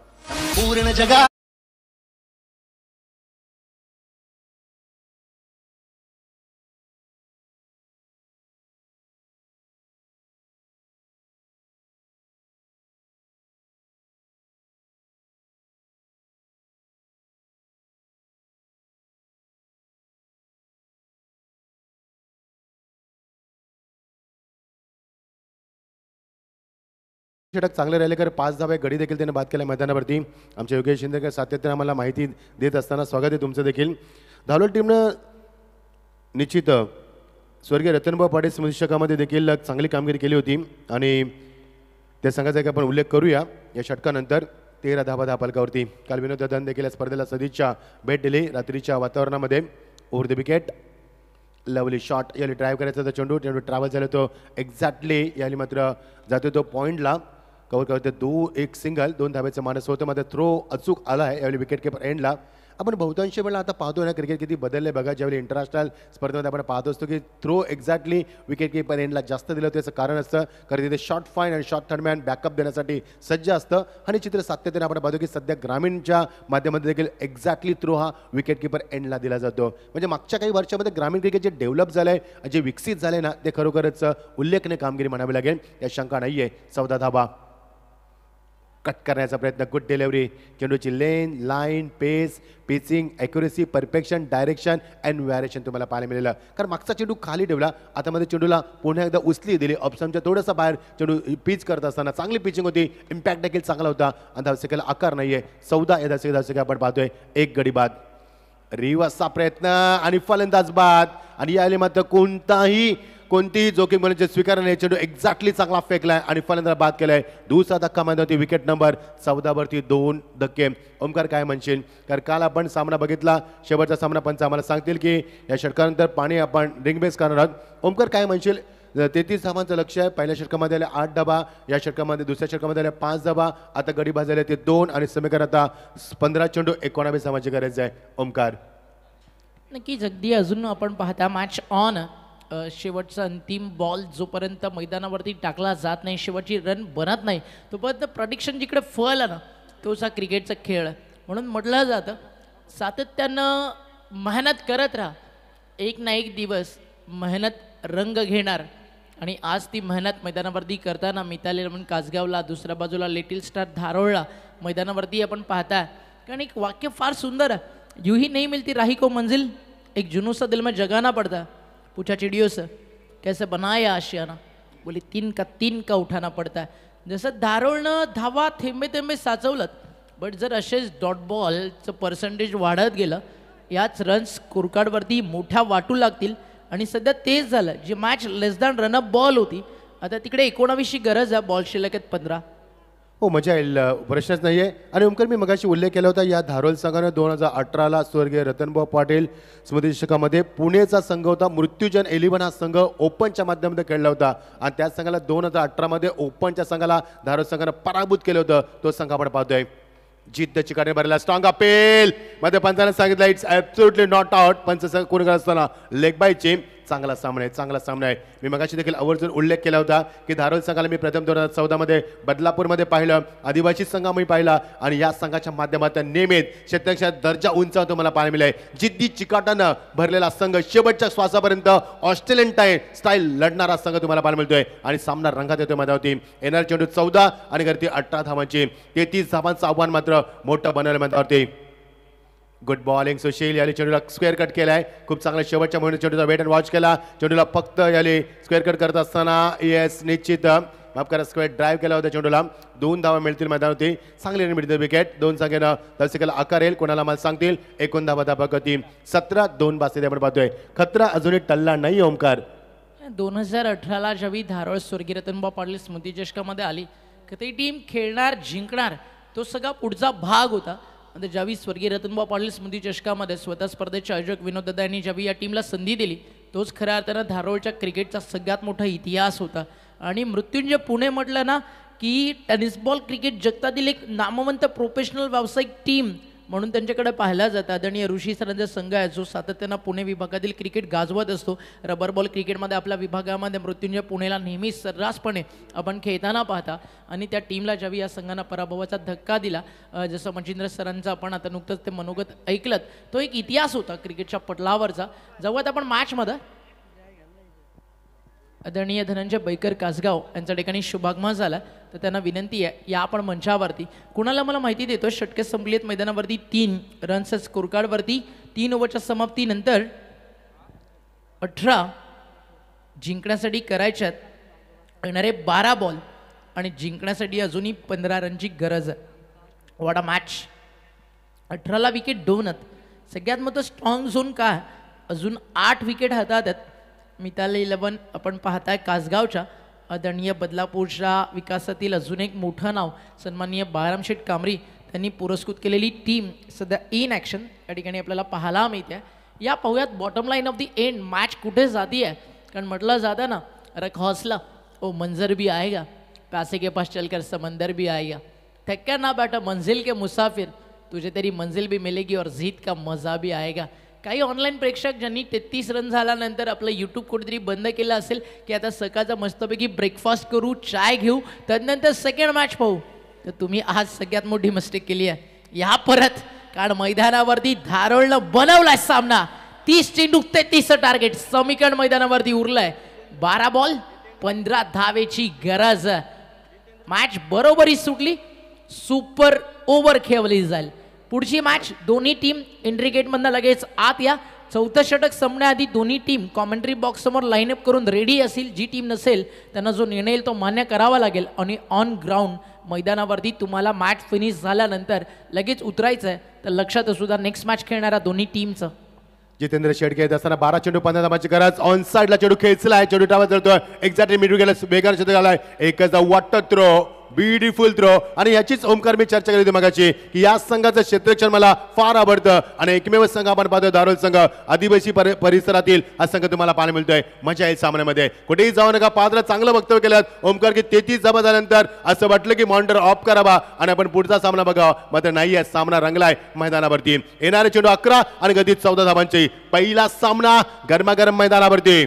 पूर्ण जगा षटक चांगले राहिले कारण पाच धावे गडी देखील त्यांनी बाद केल्या मैदानावरती आमचे योगेश शिंदे सातत्याने आम्हाला माहिती देत असताना स्वागत आहे तुमचं देखील धावलोल टीमनं निश्चित स्वर्गीय रतनभाऊ पाटील स्मृतिशकामध्ये देखील चांगली कामगिरी केली होती आणि त्या संघाचा एक आपण उल्लेख करूया या षटकानंतर तेरा धावा पालकावरती काल विनोद ददान देखील या स्पर्धेला सदिच्छा भेट दिली रात्रीच्या वातावरणामध्ये over the wicket lovely shot याली ड्राईव्ह करायचा होता चेंडू चेंडू ट्रॅव्हल झाला तो एक्झॅक्टली याली मात्र जातो तो पॉईंटला कवर करत होते दो एक सिंगल दोन धाब्याचा मानस होते मात्र थ्रो अचूक आला आहे यावेळी विकेट किपर एंडला आपण बहुतांशी वेळेला आता पाहतो ना क्रिकेट किती बदलले बघा ज्यावेळी इंटरनॅशनल स्पर्धेमध्ये आपण पाहत असतो की थ्रो एक्झॅक्टली विकेट किपर एंडला जास्त दिलं त्याचं कारण असतं कारण तिथे शॉर्ट फाईन आणि शॉर्ट थर्डमॅन बॅकअप देण्यासाठी सज्ज असतं आणि चित्र सातत्याने आपण पाहतो की सध्या ग्रामीणच्या माध्यमातून देखील एक्झॅक्टली थ्रो हा विकेट किपर एंडला दिला जातो म्हणजे मागच्या काही वर्षामध्ये ग्रामीण क्रिकेट जे डेव्हलप झालं आहे जे विकसित झाले ना ते खरोखरच उल्लेखनीय कामगिरी म्हणावी लागेल या शंका नाही आहे चौदा धाबा कट करण्याचा प्रयत्न गुड डिलेवरी चेंडूची lane line pace pitching accuracy perfection direction and variation तुम्हाला पाहायला मिळेलं कारण मागचा चेंडू खाली ठेवला आता मध्ये चेंडूला पुन्हा एकदा उचली दिली ऑप्शनच्या थोडंसं बाहेर चेंडू पिच करत असताना चांगली पिचिंग होती इम्पॅक्ट देखील चांगला होता आणि धावसेकेला आकार नाही आहे चौदा या धावसेक आपण पाहतोय एक गडी बाद रिवासचा प्रयत्न आणि फलंदाज बाद आणि यावेळी मात्र कोणताही कोणतीही जोखीम म्हणजे नाही चेंडू एक्झॅक्टली चांगला फेकलाय आणि फलंदाज बाद केलाय दुसरा धक्का होती विकेट नंबर वरती दोन धक्के ओमकार काय म्हणशील कारण काल आपण सामना बघितला शेवटचा सामना पंच आम्हाला सांगतील की या षटकानंतर पाणी आपण रिंगबेस करणार आहोत ओमकार काय म्हणशील तेहतीस धावांचं लक्ष आहे पहिल्या षटकामध्ये आले आठ डबा या षटकामध्ये दुसऱ्या षटकामध्ये आले पाच डबा आता गडी बाजले ते दोन आणि समीकरण आता पंधरा चेंडू एकोणावीस धावांची गरज आहे ओमकार नक्कीच अगदी अजून आपण पाहता मॅच ऑन शेवटचा अंतिम बॉल जोपर्यंत मैदानावरती टाकला जात नाही शेवटची रन बनत नाही तोपर्यंत प्रडिक्शन जिकडे फळ ना तोच हा क्रिकेटचा खेळ म्हणून म्हटलं जातं सातत्यानं मेहनत करत राहा एक ना एक दिवस मेहनत रंग घेणार आणि आज ती मेहनत मैदानावरती करताना मिताली रमण कासगावला दुसऱ्या बाजूला लिटिल स्टार धारोळला मैदानावरती आपण पाहता कारण एक वाक्य फार सुंदर आहे यूही नाही मिळती राही को मंजिल एक जुनूसा दिल जगाना पडता पूछा चिड़ियों से कैसे बनाया आशियाना बोले तीन का तीन का उठाना पडता है जसं धारोळनं धावा थेंबे थेंबे साचवलं बट जर असेच डॉट बॉलचं पर्सेंटेज वाढत गेलं याच रन्स कुरकाडवरती मोठ्या वाटू लागतील आणि सध्या तेच झालं जी match less than run up ball होती आता तिकडे एकोणावीसची गरज आहे बॉल शिल्लक आहेत पंधरा हो मजा येईल प्रश्नच नाही आहे आणि ओमकर मी मगाशी उल्लेख केला होता या धारोल संघानं दोन हजार अठराला स्वर्गीय रतनभाऊ पाटील स्मृतिशकामध्ये पुणेचा संघ होता मृत्यूजन एलिव्हन हा संघ ओपनच्या माध्यमातून खेळला होता आणि त्या संघाला दोन हजार अठरामध्ये ओपनच्या संघाला धारोल संघानं पराभूत केलं होतं तो संघ आपण पाहतोय जिद्द चिकाने भरला स्ट्रॉंग अपेल मध्ये पंचानं सांगितलं इट्स ॲब्सुटली नॉट आउट पंच कोणी करत असताना लेग बाय चेम चांगला सामना आहे चांगला सामना आहे मी मगाशी देखील आवर्जून उल्लेख केला होता की धारोल संघाला मी प्रथम दोन हजार चौदामध्ये बदलापूरमध्ये पाहिलं आदिवासी संघा मी पाहिला आणि या संघाच्या माध्यमातून नेहमीच क्षेत्रक्षा दर्जा उंचावतो मला पाहायला मिळाला जिद्दी चिकाटानं भरलेला संघ शेवटच्या श्वासापर्यंत ऑस्ट्रेलियन टाईम स्टाईल लढणारा संघ तुम्हाला पाहायला मिळतोय आणि सामना रंगात येतोय होती एनआर चेंडू चौदा आणि गर्दी अठरा धावांची तेहतीस धावांचं आव्हान मात्र मोठं बनवलं होते गुड बॉलिंग सुशील याने चेंडूला स्क्वेअर कट केलाय खूप चांगला शेवटच्या मोहिमेत चेंडूचा वेट अँड वॉच केला चेंडूला फक्त याने स्क्वेअर कट करत असताना येस निश्चित माफ करा स्क्वेअर ड्राईव्ह केला होता चेंडूला दोन धावा मिळतील मैदान होती चांगली रन मिळतील विकेट दोन संख्येनं दर्शकाला आकारेल कोणाला मला सांगतील एकूण धावा धाबा कधी सतरा दोन बास्ती आपण पाहतोय खतरा अजूनही टल्ला नाही ओमकार दोन हजार अठराला ज्यावेळी धारोळ स्वर्गीय रतनबा पाटील स्मृती चषकामध्ये आली ती टीम खेळणार जिंकणार तो सगळा पुढचा भाग होता मध्ये ज्यावेळी स्वर्गीय रतनबाब पाटील स्मृती चषकामध्ये स्वतः स्पर्धेचे आयोजक विनोददा यांनी ज्यावेळी या टीमला संधी दिली तोच खऱ्या अर्थानं धारोळच्या क्रिकेटचा सगळ्यात मोठा इतिहास होता आणि मृत्युंजय पुणे म्हटलं ना की टेनिसबॉल क्रिकेट जगतातील एक नामवंत प्रोफेशनल व्यावसायिक टीम म्हणून त्यांच्याकडे पाहिला जातात आणि ऋषी सरांचा संघ आहे जो सातत्यानं पुणे विभागातील क्रिकेट गाजवत असतो रबर बॉल क्रिकेटमध्ये आपल्या विभागामध्ये मृत्यूंजय पुणेला नेहमी सर्रासपणे आपण खेळताना पाहता आणि त्या टीमला ज्यावेळी या संघांना पराभवाचा धक्का दिला जसं मजिंद्र सरांचा आपण आता नुकतंच ते मनोगत ऐकलं तो एक इतिहास होता क्रिकेटच्या पटलावरचा जवळ आपण मॅचमध्ये आदरणीय धनंजय बैकर कासगाव यांच्या ठिकाणी शुभागमन झाला तर त्यांना विनंती आहे या आपण मंचावरती कुणाला मला माहिती देतो षटके आहेत मैदानावरती तीन रन्सच स्कोरकार्डवरती तीन ओव्हरच्या समाप्तीनंतर अठरा जिंकण्यासाठी करायच्यात येणारे बारा बॉल आणि जिंकण्यासाठी अजूनही पंधरा रनची गरज आहे वॉट अ मॅच अठराला विकेट डोनत सगळ्यात मग तो स्ट्रॉंग झोन का अजून आठ विकेट हातात आहेत मिताली इलेवन आपण पाहताय कासगावच्या आदरणीय बदलापूरच्या विकासातील अजून एक मोठं नाव सन्माननीय बारामशेठ कामरी त्यांनी पुरस्कृत केलेली टीम सध्या इन ॲक्शन या ठिकाणी आपल्याला पाहायला मिळते या पाहूयात bottom line of the end match कुठे जाती आहे कारण म्हटलं जातं ना अरे हौसला ओ मंजर भी आएगा पैसे के पास चलकर समंदर भी आएगा थक्का ना बेटा मंजिल के मुसाफिर तुझे तेरी मंजिल भी मिलेगी और जीत का मजा भी आएगा काही ऑनलाईन प्रेक्षक ज्यांनी तेहतीस रन झाल्यानंतर आपलं यूट्यूब कुठेतरी बंद केलं असेल की आता सकाळचा मस्तपैकी ब्रेकफास्ट करू चाय घेऊ त्यानंतर सेकंड मॅच पाहू तर तुम्ही आज सगळ्यात मोठी मिस्टेक केली आहे या परत कारण मैदानावरती धारोळनं बनवलाय सामना तीस चेंडू तेहतीसचं टार्गेट समीकरण मैदानावरती उरलंय बारा बॉल पंधरा धावेची गरज मॅच बरोबरी सुटली सुपर ओव्हर खेळवली जाईल पुढची मॅच दोन्ही टीम एंट्री गेटमधनं लगेच आत या चौथं षटक संपण्याआधी दोन्ही टीम कॉमेंट्री बॉक्ससमोर लाईनअप करून रेडी असेल जी टीम नसेल त्यांना जो निर्णय तो मान्य करावा लागेल आणि ऑन ग्राउंड मैदानावरती तुम्हाला मॅच फिनिश झाल्यानंतर लगेच उतरायचं आहे तर लक्षात असू द्या नेक्स्ट मॅच खेळणाऱ्या दोन्ही टीमचं जितेंद्र शेड खेळत असताना बारा चेंडू पंधरा माझी गरज ऑन साईडला चेडू खेळचला आहे चेडू टावा चढतोय एक्झॅक्टली मिडू गेला बेगार चेंडू झालाय एकच वाटत थ्रो ब्युटिफुल थ्रो आणि याचीच ओमकार मी चर्चा केली होती मगाची की या संघाचं क्षेत्रक्षण मला फार आवडतं आणि एकमेव संघ आपण पाहतोय दारोल संघ आदिवासी परिसरातील हा संघ तुम्हाला पाहायला मिळतोय मजा येईल सामन्यामध्ये कुठेही जाऊ नका पात्र चांगलं वक्तव्य केलं ओमकार की तेहतीस जमा झाल्यानंतर असं वाटलं की मॉनिटर ऑफ करावा आणि आपण पुढचा सामना बघावा मात्र नाही आहे सामना रंगलाय मैदानावरती येणारे चेंडू अकरा आणि गदीत चौदा धावांची पहिला सामना गरमागरम मैदानावरती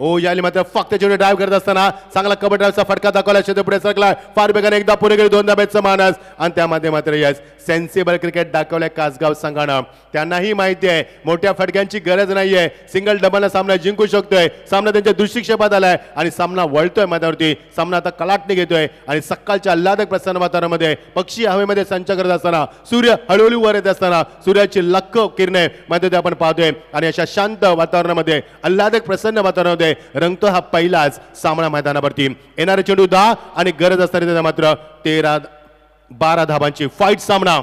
ओ याली मात्र फक्त चेंडू ड्राईव्ह करत असताना चांगला कबड ड्राईव्हचा फटका दाखवला शेतू पुढे सरकला फार बेगाने एकदा पुढे गेले दोनदा बेटचा मानस आणि त्यामध्ये मात्र यस सेन्सिबल क्रिकेट दाखवल्या कासगाव संघानं त्यांनाही माहिती आहे मोठ्या फटक्यांची गरज नाहीये सिंगल डबलला सामना जिंकू शकतोय सामना त्यांच्या दृष्टिक्षेपात आलाय आणि सामना वळतोय मध्यावरती सामना आता कलाटणी घेतोय आणि सकाळच्या आल्हादक प्रसन्न वातावरणामध्ये पक्षी हवेमध्ये संच करत असताना सूर्य हळूहळू वर येत असताना सूर्याची लक्क किरणे मध्ये आपण पाहतोय आणि अशा शांत वातावरणामध्ये आल्हादक प्रसन्न वातावरणामध्ये रंगतो हा पहिलाच सामना मैदानावरती येणारे चेंडू दहा आणि गरज असताना त्याचा मात्र तेरा बारा धाबांची फाईट सामना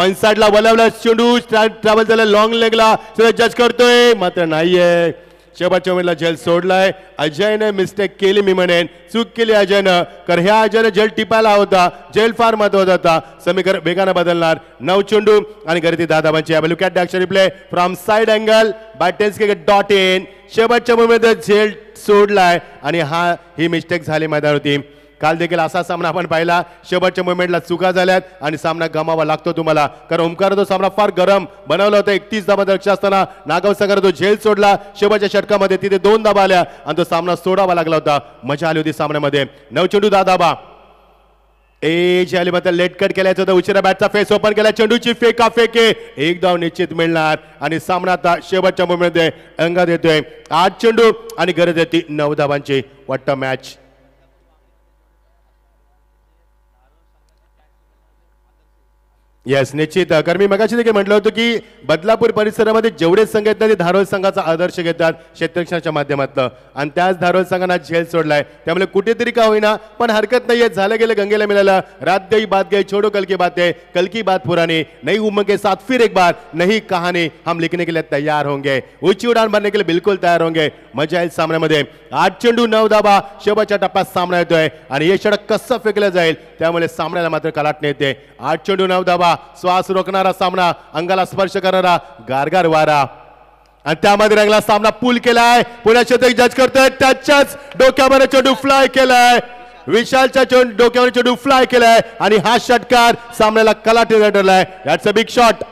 ऑन ला वलवला चेंडू ट्रॅव्हल झाला लॉंग लेगला जज करतोय मात्र नाहीये शेवटच्या ओव्हरला जेल सोडलाय अजयने मिस्टेक केली मी म्हणेन चूक केली अजयनं तर ह्या अजयनं जेल टिपायला होता जेल फार महत्वाचा होता समीकर वेगानं बदलणार नऊ चेंडू आणि गर्दी दादाबाची धाबांची ॲव्हल्यू कॅट डॅक्शन रिप्ले फ्रॉम साईड अँगल बॅटेन्स के डॉट इन शेवटच्या ओव्हरमध्ये जेल सोडलाय आणि हा ही मिस्टेक झाली मैदान होती काल देखील असा सामना आपण पाहिला शेवटच्या मुवमेंटला चुका झाल्यात आणि सामना गमावा लागतो तुम्हाला कारण ओमकार तो सामना फार गरम बनवला होता एकतीस धाबा लक्ष असताना नागावसागर तो झेल सोडला शेवटच्या षटकामध्ये तिथे दोन धाबा आल्या आणि तो सामना सोडावा लागला होता मजा आली होती सामन्यामध्ये चेंडू दहा धाबा ए आली मात्र लेटकट केल्याचं होतं उशिरा बॅटचा फेस ओपन केला चेंडूची फेका फेके एक धाव निश्चित मिळणार आणि सामना आता शेवटच्या मुवमेंटमध्ये अंगात येतोय आठ चेंडू आणि गरज येते नऊ धाबांची वाटतं मॅच येस निश्चित कारण मी मगाशी देखील म्हटलं होतं की बदलापूर परिसरामध्ये जेवढे संघ आहेत ते धारोळ संघाचा आदर्श घेतात क्षेत्रक्षणाच्या माध्यमातलं आणि त्याच धारोळ संघांना झेल सोडलाय त्यामुळे कुठेतरी का होईना पण हरकत नाहीये झालं गेलं गंगेला मिळालं रात गई बात गई छोडो कलकी बात आहे कलकी बात पुराने नई उमंगे के साथ फिर एक बार नई कहाणी हम लिखने के लिए तयार होंगे उची उडान भरने के लिए बिलकुल तयार होंगे मजा येईल सामन्यामध्ये आठ चेंडू नऊ दाबा शेवटच्या टप्प्यात सामना येतोय आणि हे षडक कसं फेकलं जाईल त्यामुळे सामन्याला मात्र कलाटणे येते आठ चेंडू नऊ दाबा वारा श्वास रोखणारा सामना अंगाला स्पर्श करणारा गारगार वारा आणि त्यामध्ये रंगला सामना पूल केलाय पुण्या जज करतोय त्याच्याच डोक्यामध्ये चेंडू फ्लाय केलाय विशालच्या डोक्यावर चेंडू फ्लाय केलाय आणि हा षटकार सामन्याला कलाटी धरलाय अ बिग शॉट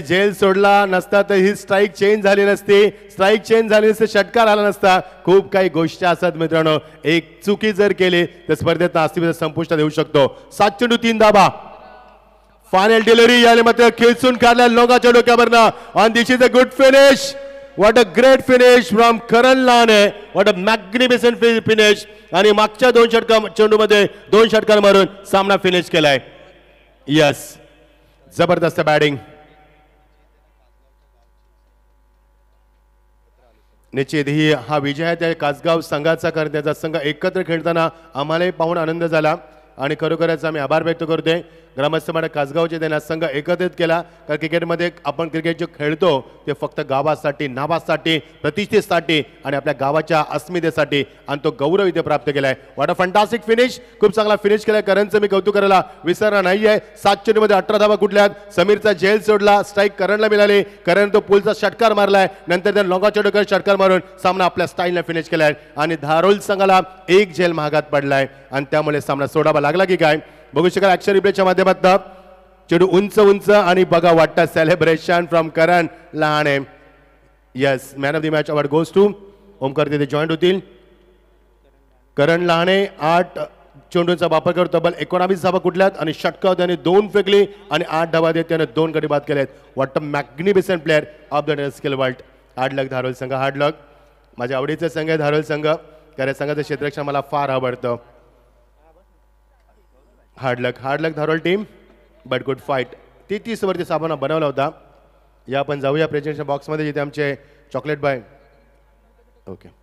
जेल सोडला नसता तर ही स्ट्राईक चेंज झाली नसती स्ट्राईक चेंज झाली नसते षटकार आला नसता खूप काही गोष्टी असतात मित्रांनो एक चुकी जर केली तर स्पर्धेत नास्तिक संपुष्टात येऊ शकतो सात चेंडू तीन दाबा फायनल डिलिव्हरी याने मात्र खेचून काढल्या लोकांच्या डोक्यावरनं on this is a good finish what a great finish from Karan Lahane what a magnificent finish आणि मागच्या दोन षटका चेंडूमध्ये दोन षटकार मारून सामना फिनिश केलाय यस जबरदस्त बॅटिंग निश्चित ही हा विजय आहे त्या कासगाव संघाचा कारण त्याचा संघ एकत्र खेळताना आम्हालाही पाहून आनंद झाला आणि खरोखरच आम्ही आभार व्यक्त करतोय ग्रामस्थ म्हणा कासगावचे त्यांना संघ एकत्रित केला कारण क्रिकेटमध्ये आपण क्रिकेट जे खेळतो ते फक्त गावासाठी नावासाठी प्रतिष्ठेसाठी आणि आपल्या गावाच्या अस्मितेसाठी आणि तो गौरव इथे प्राप्त केला आहे वॉट अ फंटास्टिक फिनिश खूप चांगला फिनिश केला करणचं मी कौतुक करायला विसरणार नाही आहे सात चेंडूमध्ये अठरा धावा कुठल्या समीरचा जेल सोडला स्ट्राईक करणला मिळाली करण तो पुलचा षटकार मारलाय नंतर त्याने लोंगा चेंडूकर षटकार मारून सामना आपल्या स्टाईलला फिनिश केला आणि धारोल संघाला एक जेल महागात पडलाय आणि त्यामुळे सामना सोडावा लागला की काय बघू शकाल अक्षर रिप्लेच्या माध्यमातून चेडू उंच उंच आणि बघा वाटतं celebration from Karan Lahane yes man of the match award goes to Omkar तिथे जॉईंट होतील करण लहाणे आठ चेंडूंचा वापर करतो तब्बल एकोणावीस धाबा कुठल्यात आणि षटकाव त्याने दोन फेकली आणि आठ धाबा देत त्याने दोन गडी बाद केले what a magnificent player of the skill world hard luck Dharol संघ हार्ड लक माझ्या आवडीचा संघ आहे धारोल संघ कारण संघाचं क्षेत्रक्षण मला फार आवडतं hard luck hard luck Dharol team but good fight वरती साबण बनवला होता या आपण जाऊया प्रेझेंटेशन बॉक्समध्ये जिथे आमचे चॉकलेट बाय ओके